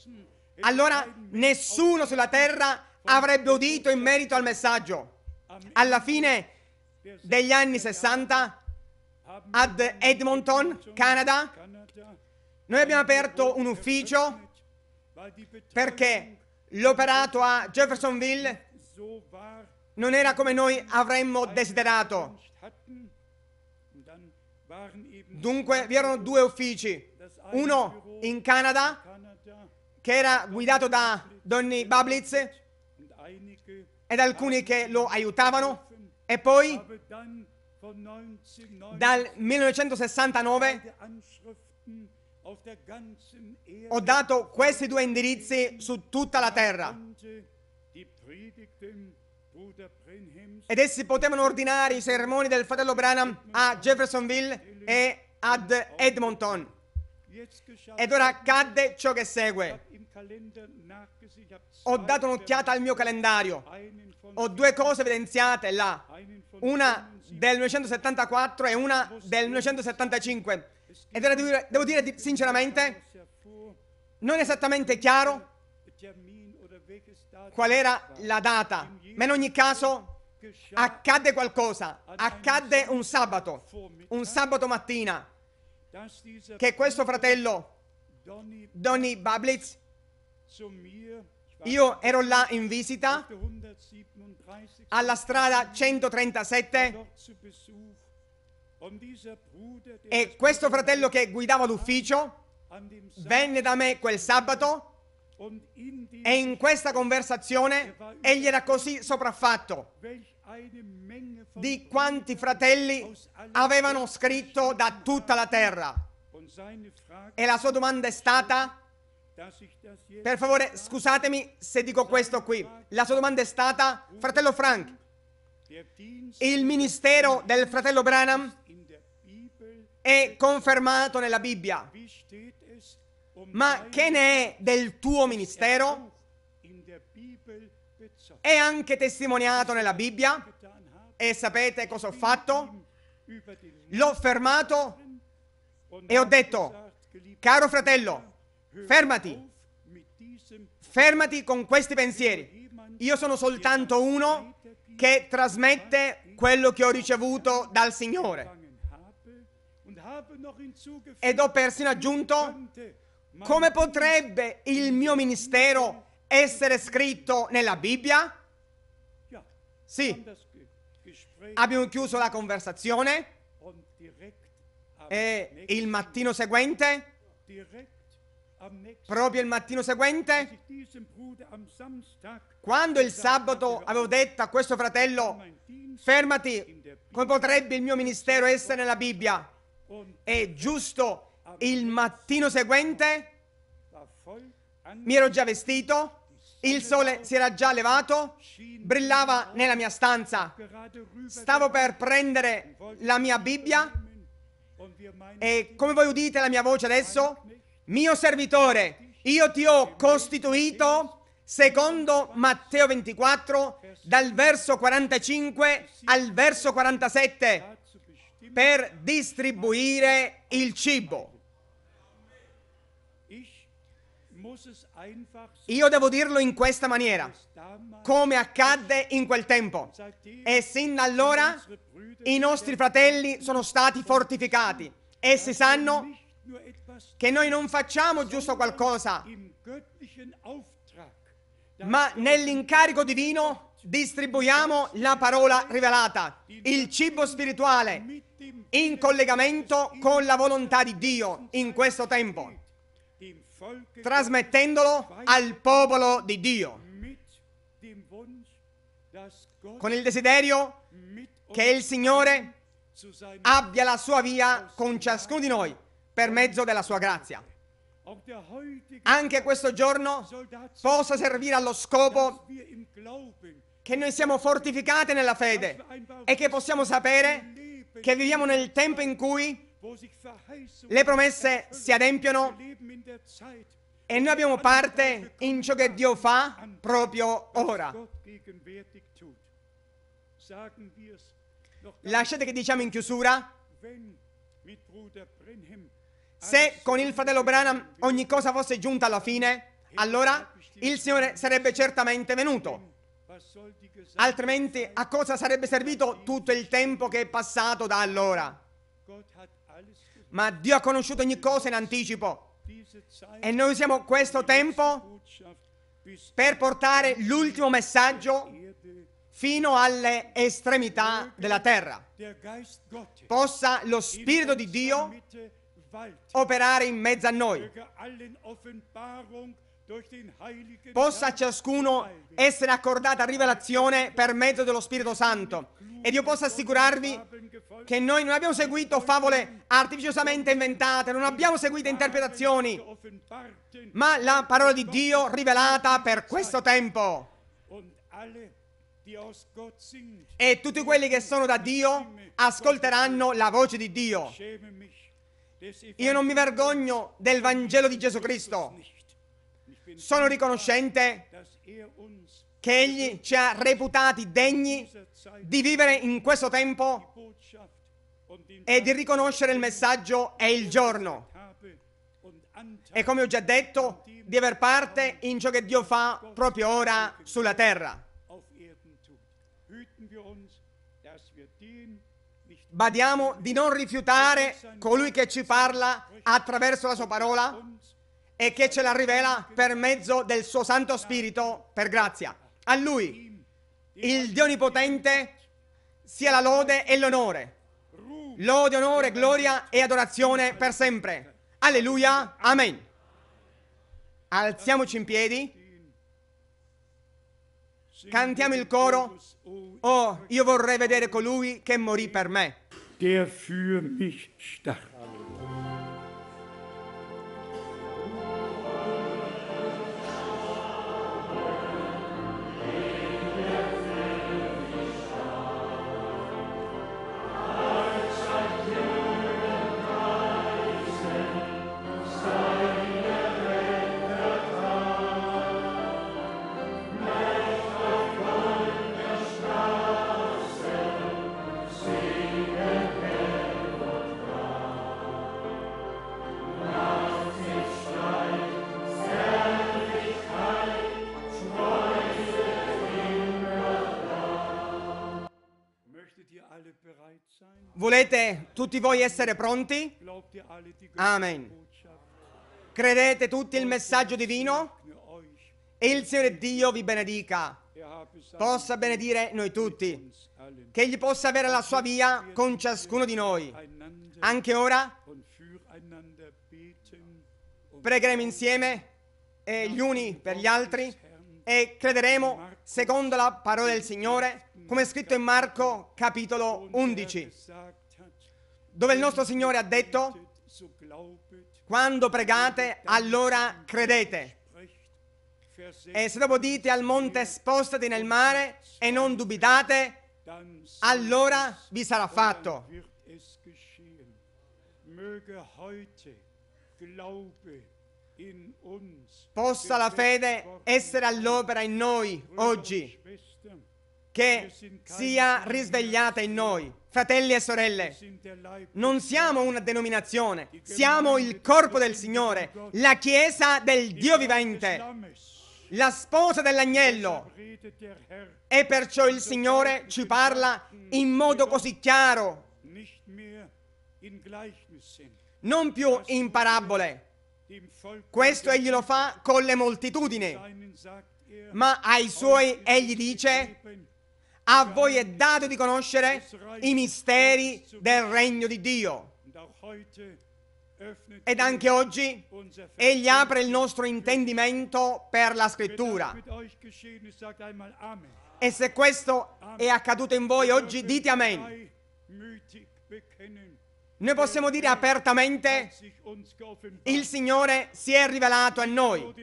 allora nessuno sulla terra avrebbe udito in merito al messaggio. Alla fine degli anni 60, ad Edmonton, Canada, noi abbiamo aperto un ufficio perché L'operato a Jeffersonville non era come noi avremmo desiderato. Dunque vi erano due uffici, uno in Canada che era guidato da Donny Bablitz ed alcuni che lo aiutavano e poi dal 1969 ho dato questi due indirizzi su tutta la terra. Ed essi potevano ordinare i sermoni del fratello Branham a Jeffersonville e ad Edmonton. Ed ora accadde ciò che segue. Ho dato un'occhiata al mio calendario. Ho due cose evidenziate là. Una del 1974 e una del 1975 ed devo devo dire sinceramente, non è esattamente chiaro qual era la data, ma in ogni caso accadde qualcosa, accadde un sabato, un sabato mattina, che questo fratello, Donny Bablitz, io ero là in visita alla strada 137 e questo fratello che guidava l'ufficio venne da me quel sabato e in questa conversazione er egli era così sopraffatto di quanti fratelli avevano scritto da tutta la terra. E la sua domanda è stata, per favore scusatemi se dico questo qui, la sua domanda è stata, fratello Frank, il ministero del fratello Branham è confermato nella Bibbia. Ma che ne è del tuo ministero? È anche testimoniato nella Bibbia? E sapete cosa ho fatto? L'ho fermato e ho detto, caro fratello, fermati, fermati con questi pensieri. Io sono soltanto uno che trasmette quello che ho ricevuto dal Signore. Ed ho persino aggiunto, come potrebbe il mio ministero essere scritto nella Bibbia? Sì. Abbiamo chiuso la conversazione e il mattino seguente, proprio il mattino seguente, quando il sabato er avevo detto a questo fratello, fermati, come potrebbe il mio ministero essere nella Bibbia? e giusto il mattino seguente mi ero già vestito, il sole si era già levato, brillava nella mia stanza. Stavo per prendere la mia Bibbia e come voi udite la mia voce adesso, mio servitore, io ti ho costituito secondo Matteo 24 dal verso 45 al verso 47 per distribuire il cibo. Io devo dirlo in questa maniera, come accadde in quel tempo. E sin da allora i nostri fratelli sono stati fortificati. Essi sanno che noi non facciamo giusto qualcosa, ma nell'incarico divino distribuiamo la parola rivelata, il cibo spirituale in collegamento con la volontà di Dio in questo tempo, trasmettendolo al popolo di Dio, con il desiderio che il Signore abbia la sua via con ciascuno di noi per mezzo della sua grazia. Anche questo giorno possa servire allo scopo che noi siamo fortificati nella fede e che possiamo sapere che viviamo nel tempo in cui le promesse si adempiono e noi abbiamo parte in ciò che Dio fa proprio ora. Lasciate che diciamo in chiusura, se con il fratello Branham ogni cosa fosse giunta alla fine, allora il Signore sarebbe certamente venuto. Altrimenti a cosa sarebbe servito tutto il tempo che è passato da allora? Ma Dio ha conosciuto ogni cosa in anticipo. E noi usiamo questo tempo per portare l'ultimo messaggio fino alle estremità della terra. Possa lo Spirito di Dio operare in mezzo a noi possa a ciascuno essere accordata rivelazione per mezzo dello Spirito Santo. Ed io posso assicurarvi che noi non abbiamo seguito favole artificiosamente inventate, non abbiamo seguito interpretazioni, ma la parola di Dio rivelata per questo tempo. E tutti quelli che sono da Dio ascolteranno la voce di Dio. Io non mi vergogno del Vangelo di Gesù Cristo sono riconoscente che Egli ci ha reputati degni di vivere in questo tempo e di riconoscere il messaggio e il giorno. E come ho già detto, di aver parte in ciò che Dio fa proprio ora sulla terra. Badiamo di non rifiutare colui che ci parla attraverso la sua parola e che ce la rivela per mezzo del suo Santo Spirito per grazia. A lui, il Dio Onnipotente, sia la lode e l'onore. Lode, onore, gloria e adorazione per sempre. Alleluia, amen. Alziamoci in piedi. Cantiamo il coro. Oh, io vorrei vedere colui che morì per me. Der für mich starb. Tutti voi essere pronti? Amen. Credete tutti il messaggio divino? E il Signore Dio vi benedica, possa benedire noi tutti, che Egli possa avere la sua via con ciascuno di noi. Anche ora pregheremo insieme eh, gli uni per gli altri e crederemo secondo la parola del Signore, come scritto in Marco capitolo 11 dove il nostro Signore ha detto, quando pregate, allora credete. E se dopo dite al monte spostati nel mare e non dubitate, allora vi sarà fatto. Possa la fede essere all'opera in noi oggi, che sia risvegliata in noi. Fratelli e sorelle, non siamo una denominazione, siamo il corpo del Signore, la Chiesa del Dio vivente, la sposa dell'agnello. E perciò il Signore ci parla in modo così chiaro, non più in parabole. Questo egli lo fa con le moltitudini, ma ai suoi egli dice a voi è dato di conoscere i misteri del regno di Dio. Ed anche oggi Egli apre il nostro intendimento per la scrittura. E se questo è accaduto in voi oggi, dite amen. Noi possiamo dire apertamente, il Signore si è rivelato a noi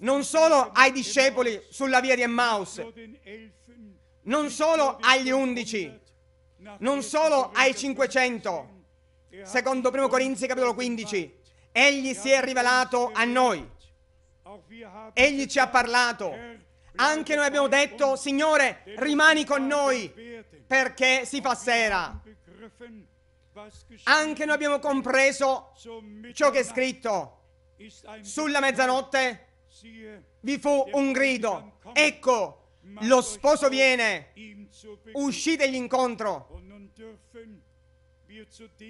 non solo ai discepoli sulla via di Emmaus, non solo agli undici, non solo ai 500. Secondo 1 Corinzi capitolo 15, egli si è rivelato a noi. Egli ci ha parlato. Anche noi abbiamo detto, Signore, rimani con noi perché si fa sera. Anche noi abbiamo compreso ciò che è scritto. Sulla mezzanotte vi fu un grido, ecco, lo sposo viene, uscitegli incontro. Oh,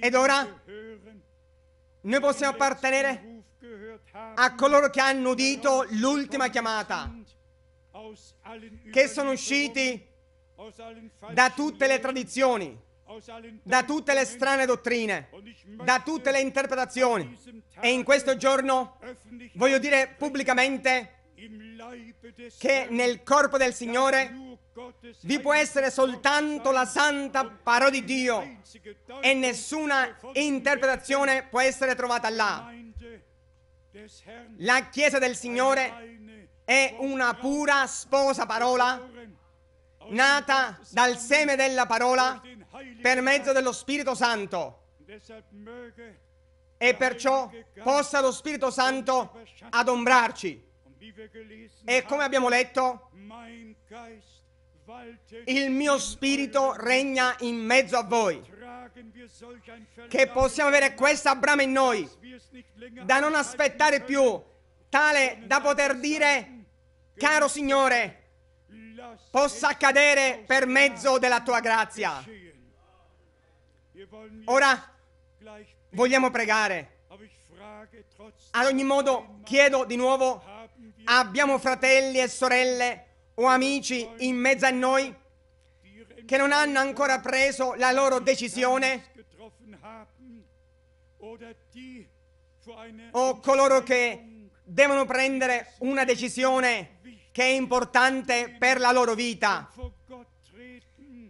Ed ora noi possiamo appartenere a coloro che hanno udito l'ultima chiamata, che sono usciti da tutte le tradizioni, da tutte le strane dottrine, da tutte le interpretazioni. E in questo giorno voglio dire pubblicamente che nel corpo del Signore vi può essere soltanto la santa parola di Dio e nessuna interpretazione può essere trovata là. La Chiesa del Signore è una pura sposa parola nata dal seme della parola per mezzo dello Spirito Santo. E perciò possa lo Spirito Santo adombrarci. E come abbiamo letto, il mio spirito regna in mezzo a voi. Che possiamo avere questa brama in noi, da non aspettare più, tale da poter dire, caro Signore, possa accadere per mezzo della tua grazia. Ora vogliamo pregare. Ad ogni modo chiedo di nuovo, abbiamo fratelli e sorelle o amici in mezzo a noi che non hanno ancora preso la loro decisione o coloro che devono prendere una decisione che è importante per la loro vita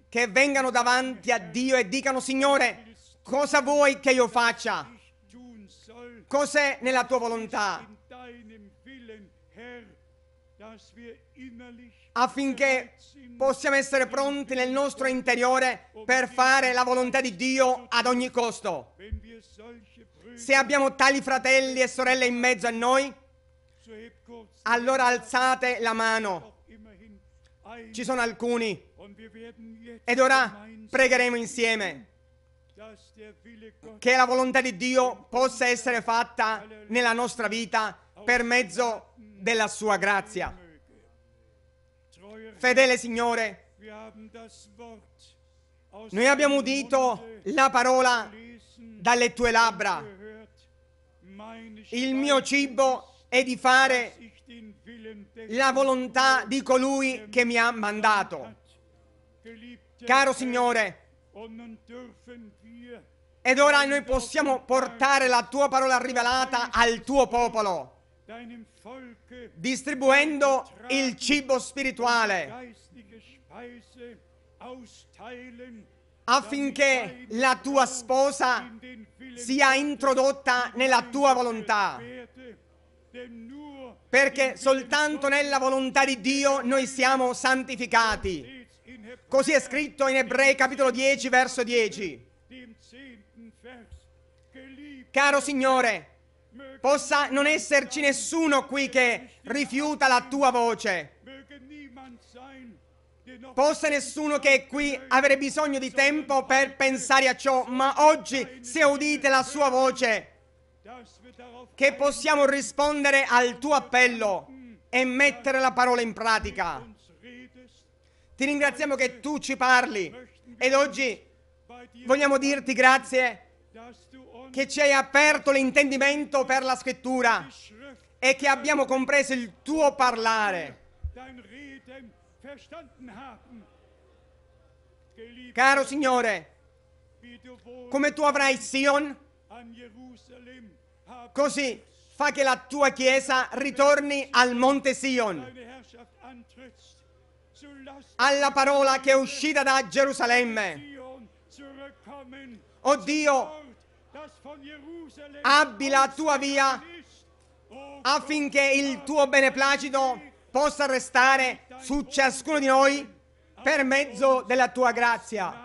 che vengano davanti a Dio e dicano, Signore, cosa vuoi che io faccia? Cos'è nella tua volontà? affinché possiamo essere pronti nel nostro interiore per fare la volontà di Dio ad ogni costo. Se abbiamo tali fratelli e sorelle in mezzo a noi, allora alzate la mano. Ci sono alcuni ed ora pregheremo insieme che la volontà di Dio possa essere fatta nella nostra vita per mezzo della sua grazia. Fedele Signore, noi abbiamo udito la parola dalle tue labbra. Il mio cibo è di fare la volontà di colui che mi ha mandato. Caro Signore, ed ora noi possiamo portare la tua parola rivelata al tuo popolo, distribuendo il cibo spirituale affinché la tua sposa sia introdotta nella tua volontà. Perché soltanto nella volontà di Dio noi siamo santificati. Così è scritto in Ebrei capitolo 10 verso 10. Caro Signore, possa non esserci nessuno qui che rifiuta la tua voce. Possa nessuno che è qui avere bisogno di tempo per pensare a ciò, ma oggi se udite la sua voce, che possiamo rispondere al tuo appello e mettere la parola in pratica. Ti ringraziamo che tu ci parli ed oggi vogliamo dirti grazie che ci hai aperto l'intendimento per la scrittura e che abbiamo compreso il tuo parlare. Caro Signore, come tu avrai Sion, così fa che la tua Chiesa ritorni al Monte Sion alla parola che è uscita da Gerusalemme. oh Dio, abbi la tua via affinché il tuo beneplacito possa restare su ciascuno di noi per mezzo della tua grazia.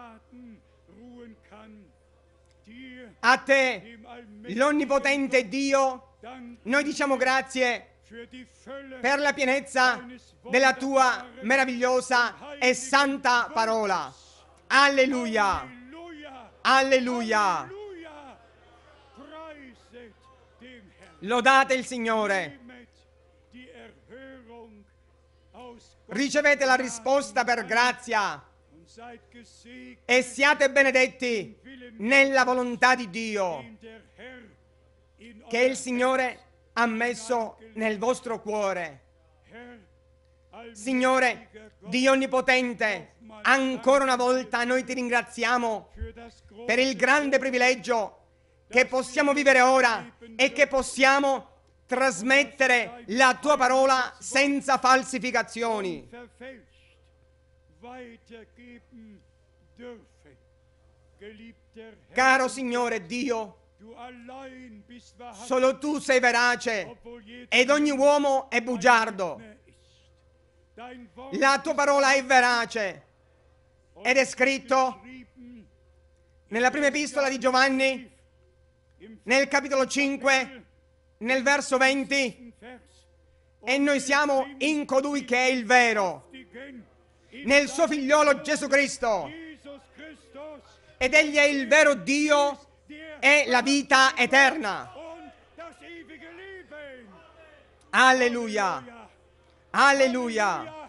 A te, l'onnipotente Dio, noi diciamo grazie per la pienezza della tua meravigliosa e santa parola. Alleluia! Alleluia! Lodate il Signore. Ricevete la risposta per grazia e siate benedetti nella volontà di Dio che il Signore ha messo nel vostro cuore. Signore, Dio Onnipotente, ancora una volta noi ti ringraziamo per il grande privilegio che possiamo vivere ora e che possiamo trasmettere la tua parola senza falsificazioni. Caro Signore Dio, Solo tu sei verace ed ogni uomo è bugiardo. La tua parola è verace ed è scritto nella prima epistola di Giovanni, nel capitolo 5, nel verso 20, e noi siamo in colui che è il vero, nel suo figliolo Gesù Cristo. Ed egli è il vero Dio è la vita eterna. Alleluia. Alleluia.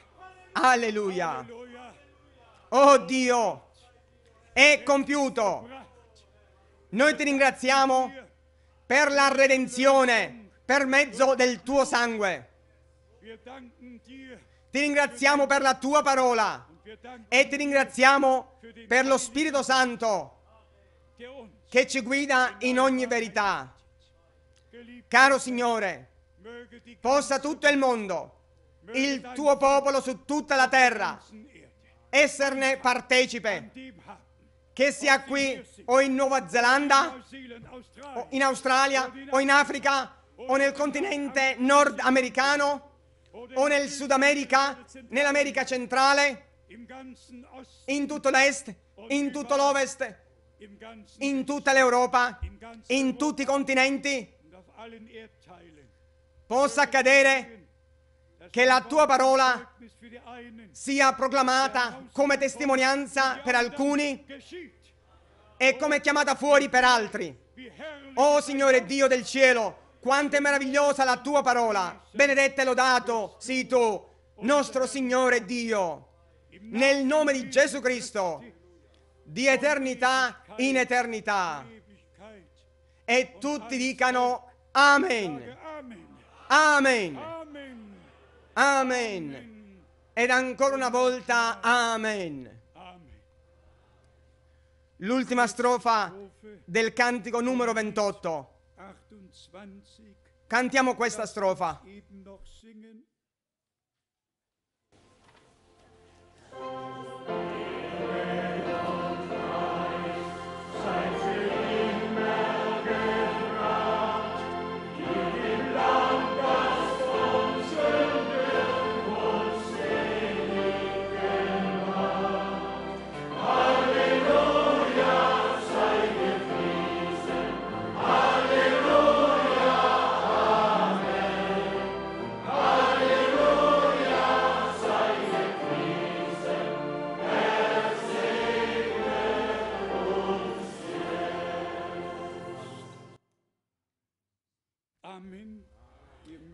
Alleluia. Oh Dio, è compiuto. Noi ti ringraziamo per la redenzione per mezzo del tuo sangue. Ti ringraziamo per la tua parola e ti ringraziamo per lo Spirito Santo che ci guida in ogni verità. Caro Signore, possa tutto il mondo, il tuo popolo su tutta la terra, esserne partecipe, che sia qui o in Nuova Zelanda, o in Australia, o in Africa, o nel continente nordamericano, o nel Sud America, nell'America centrale, in tutto l'est, in tutto l'ovest, in tutta l'Europa, in tutti i continenti, possa accadere che la tua parola sia proclamata come testimonianza per alcuni e come chiamata fuori per altri. Oh Signore Dio del cielo, quanto è meravigliosa la tua parola. Benedetta e lodato sii tu, nostro Signore Dio. Nel nome di Gesù Cristo, di eternità in eternità. E tutti dicano Amen. Amen. Amen. Ed ancora una volta Amen. L'ultima strofa del cantico numero 28. Cantiamo questa strofa. Thank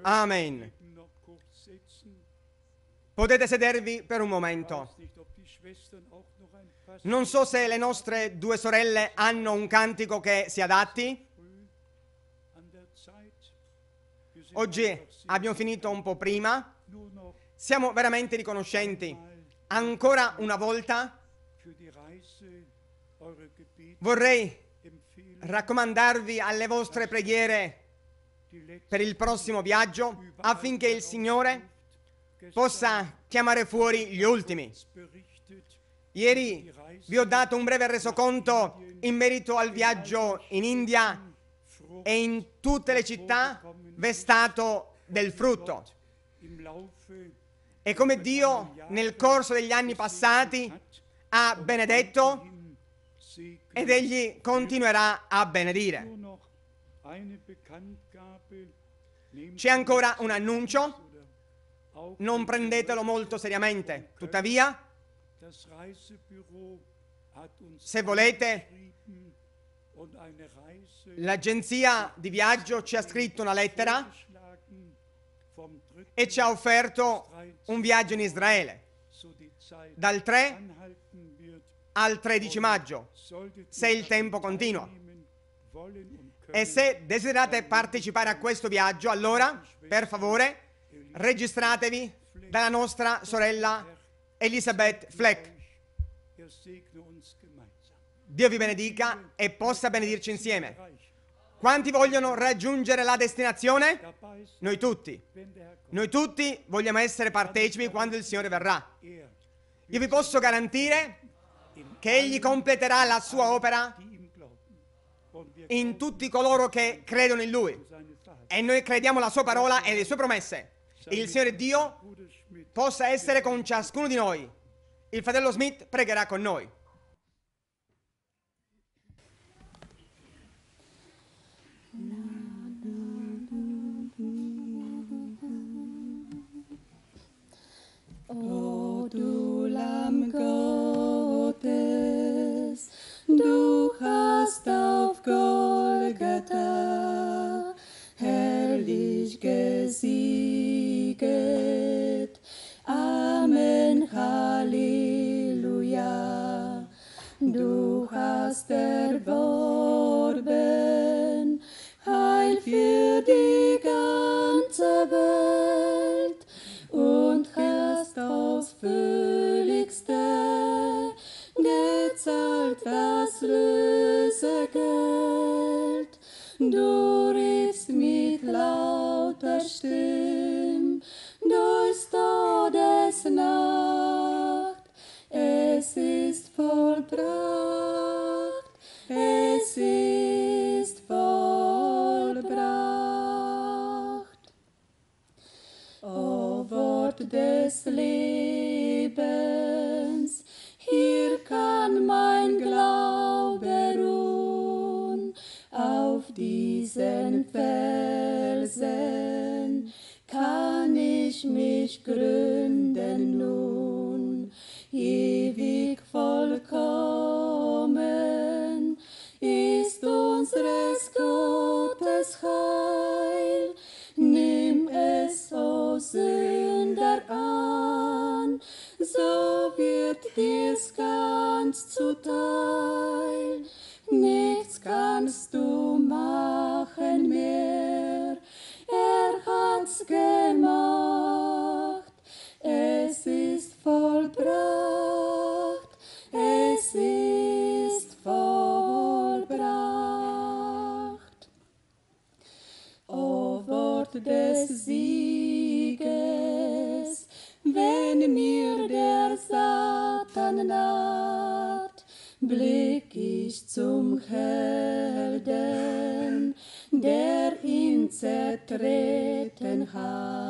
Amen. Potete sedervi per un momento. Non so se le nostre due sorelle hanno un cantico che si adatti. Oggi abbiamo finito un po' prima. Siamo veramente riconoscenti. Ancora una volta vorrei raccomandarvi alle vostre preghiere per il prossimo viaggio affinché il Signore possa chiamare fuori gli ultimi. Ieri vi ho dato un breve resoconto in merito al viaggio in India e in tutte le città vestato del frutto. E come Dio nel corso degli anni passati ha benedetto ed egli continuerà a benedire. C'è ancora un annuncio? Non prendetelo molto seriamente. Tuttavia, se volete, l'agenzia di viaggio ci ha scritto una lettera e ci ha offerto un viaggio in Israele dal 3 al 13 maggio, se il tempo continua. E se desiderate partecipare a questo viaggio, allora, per favore, registratevi dalla nostra sorella Elisabeth Fleck. Dio vi benedica e possa benedirci insieme. Quanti vogliono raggiungere la destinazione? Noi tutti. Noi tutti vogliamo essere partecipi quando il Signore verrà. Io vi posso garantire che Egli completerà la sua opera in tutti coloro che credono in Lui. E noi crediamo la Sua parola e le sue promesse. Il Signore Dio possa essere con ciascuno di noi. Il fratello Smith pregherà con noi. O du Lamm Gottes, du hast auf Golgatha herrlich gesieget. Amen, Halleluja, du hast erwogen. Sieges, wenn mir der Satan naht, blick ich zum Helden, der ihn zertreten hat.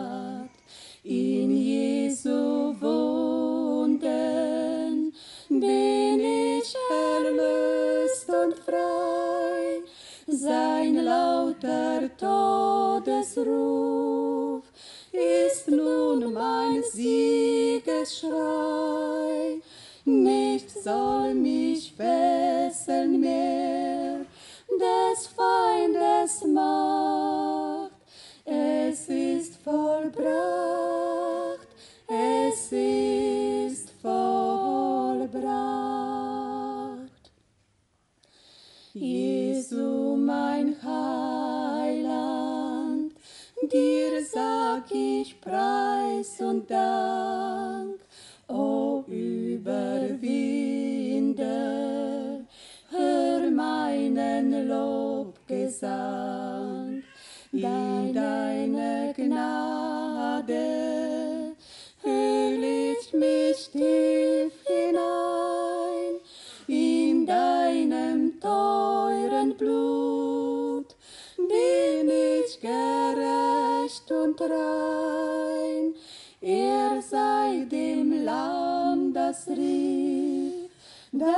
und rein. Er sei dem Lamm das Rieb, da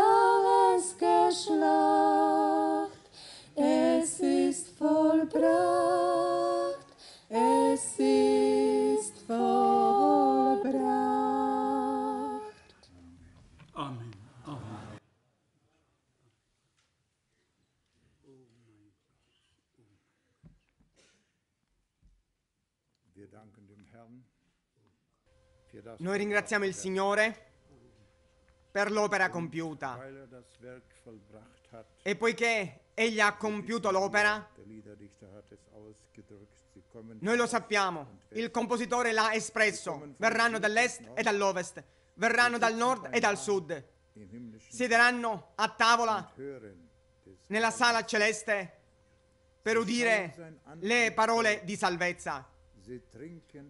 es geschlagen. Noi ringraziamo il Signore per l'opera compiuta. E poiché Egli ha compiuto l'opera, noi lo sappiamo, il compositore l'ha espresso, verranno dall'est e dall'ovest, verranno dal nord e dal sud, siederanno a tavola nella sala celeste per udire le parole di salvezza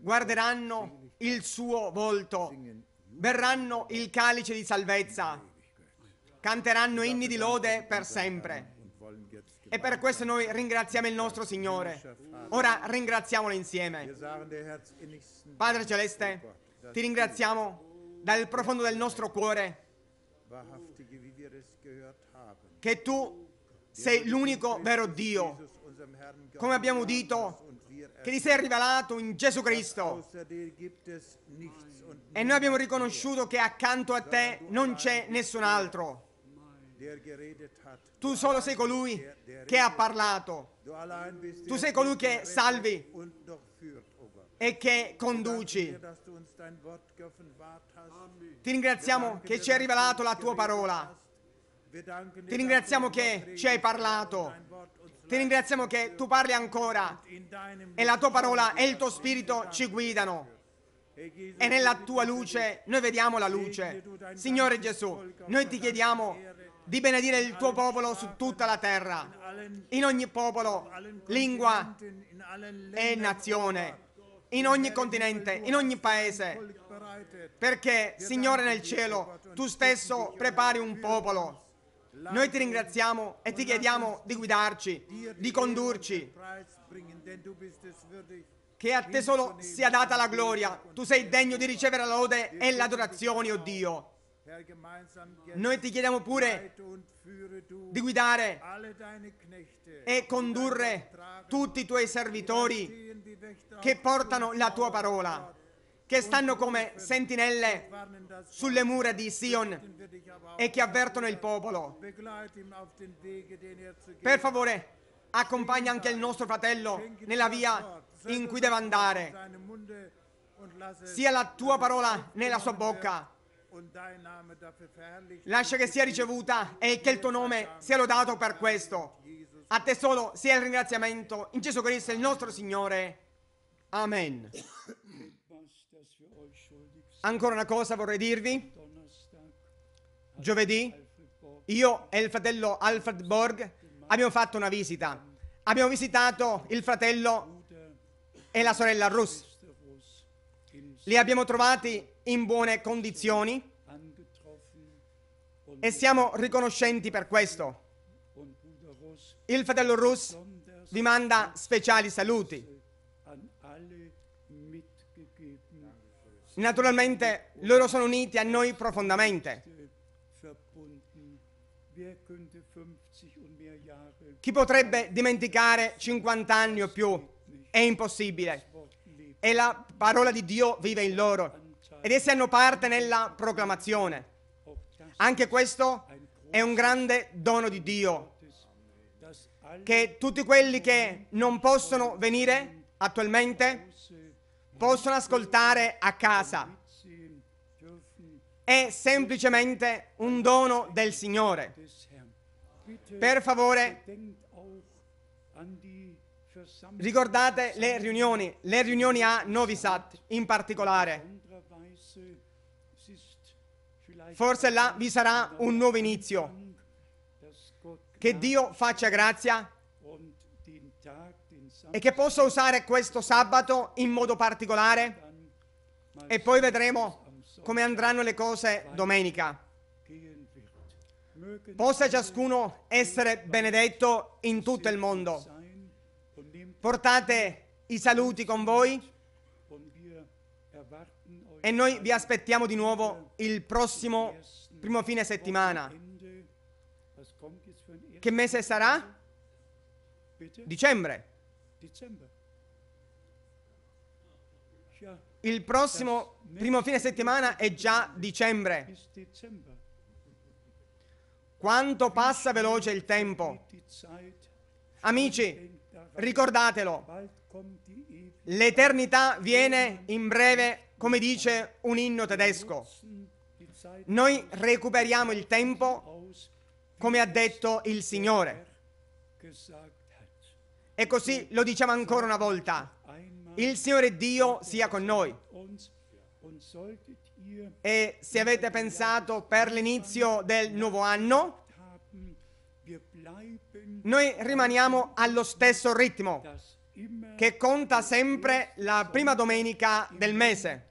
guarderanno il suo volto, berranno il calice di salvezza, canteranno inni di lode per sempre. E per questo noi ringraziamo il nostro Signore. Ora ringraziamolo insieme. Padre Celeste, ti ringraziamo dal profondo del nostro cuore che tu sei l'unico vero Dio. Come abbiamo udito, che ti sei rivelato in Gesù Cristo. E noi abbiamo riconosciuto che accanto a te non c'è nessun altro. Tu solo sei colui che ha parlato. Tu sei colui che salvi e che conduci. Ti ringraziamo che ci hai rivelato la tua parola. Ti ringraziamo che ci hai parlato. Ti ringraziamo che tu parli ancora e la tua parola e il tuo spirito ci guidano. E nella tua luce noi vediamo la luce. Signore Gesù, noi ti chiediamo di benedire il tuo popolo su tutta la terra, in ogni popolo, lingua e nazione, in ogni continente, in ogni paese. Perché, Signore nel cielo, tu stesso prepari un popolo noi ti ringraziamo e ti chiediamo di guidarci, di condurci. Che a te solo sia data la gloria. Tu sei degno di ricevere la lode e l'adorazione, oh Dio. Noi ti chiediamo pure di guidare e condurre tutti i tuoi servitori che portano la tua parola che stanno come sentinelle sulle mura di Sion e che avvertono il popolo. Per favore, accompagna anche il nostro fratello nella via in cui deve andare. Sia la tua parola nella sua bocca. Lascia che sia ricevuta e che il tuo nome sia lodato per questo. A te solo sia il ringraziamento. In Gesù Cristo, il nostro Signore. Amen. Ancora una cosa vorrei dirvi. Giovedì io e il fratello Alfred Borg abbiamo fatto una visita. Abbiamo visitato il fratello e la sorella Russ. Li abbiamo trovati in buone condizioni e siamo riconoscenti per questo. Il fratello Russ vi manda speciali saluti. Naturalmente loro sono uniti a noi profondamente. Chi potrebbe dimenticare 50 anni o più? È impossibile. E la parola di Dio vive in loro. Ed essi hanno parte nella proclamazione. Anche questo è un grande dono di Dio. Che tutti quelli che non possono venire attualmente possono ascoltare a casa. È semplicemente un dono del Signore. Per favore, ricordate le riunioni, le riunioni a Novi Sad in particolare. Forse là vi sarà un nuovo inizio. Che Dio faccia grazia e che possa usare questo sabato in modo particolare e poi vedremo come andranno le cose domenica. Possa ciascuno essere benedetto in tutto il mondo. Portate i saluti con voi e noi vi aspettiamo di nuovo il prossimo primo fine settimana. Che mese sarà? Dicembre. Il prossimo primo fine settimana è già dicembre. Quanto passa veloce il tempo. Amici, ricordatelo, l'eternità viene in breve, come dice un inno tedesco. Noi recuperiamo il tempo come ha detto il Signore. E così lo diciamo ancora una volta. Il Signore Dio sia con noi. E se avete pensato per l'inizio del nuovo anno, noi rimaniamo allo stesso ritmo che conta sempre la prima domenica del mese.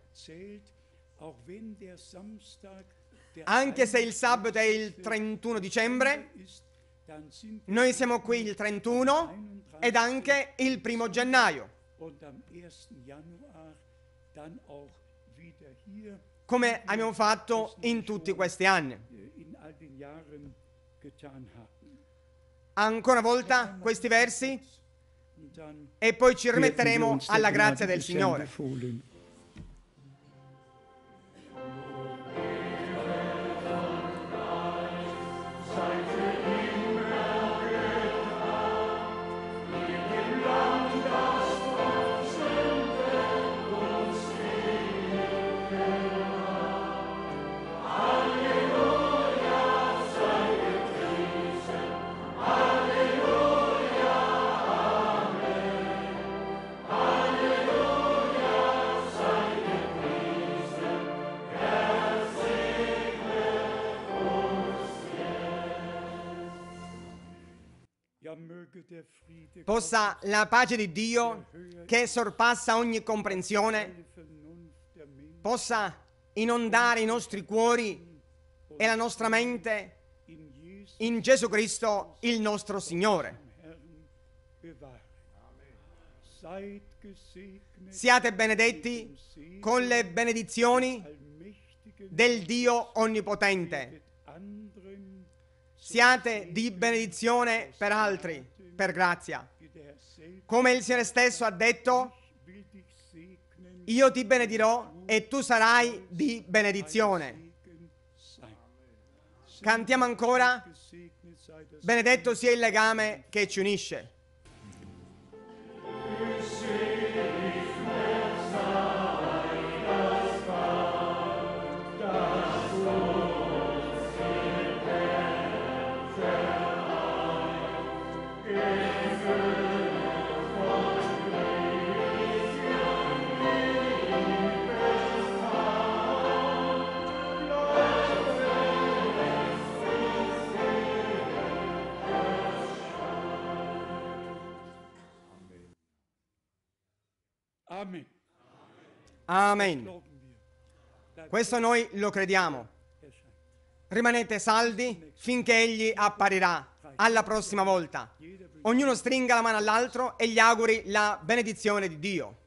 Anche se il sabato è il 31 dicembre, noi siamo qui il 31 ed anche il primo gennaio. Come abbiamo fatto in tutti questi äh, anni. Ancora una volta questi versi e poi ci rimetteremo alla grazia del Signore. possa la pace di Dio che sorpassa ogni comprensione possa inondare i nostri cuori e la nostra mente in Gesù Cristo il nostro Signore. Siate benedetti con le benedizioni del Dio Onnipotente. Siate di benedizione per altri, per grazia. Come il Signore stesso ha detto, io ti benedirò e tu sarai di benedizione. Cantiamo ancora, benedetto sia il legame che ci unisce. Amen. Questo noi lo crediamo. Rimanete saldi finché Egli apparirà. Alla prossima volta. Ognuno stringa la mano all'altro e gli auguri la benedizione di Dio.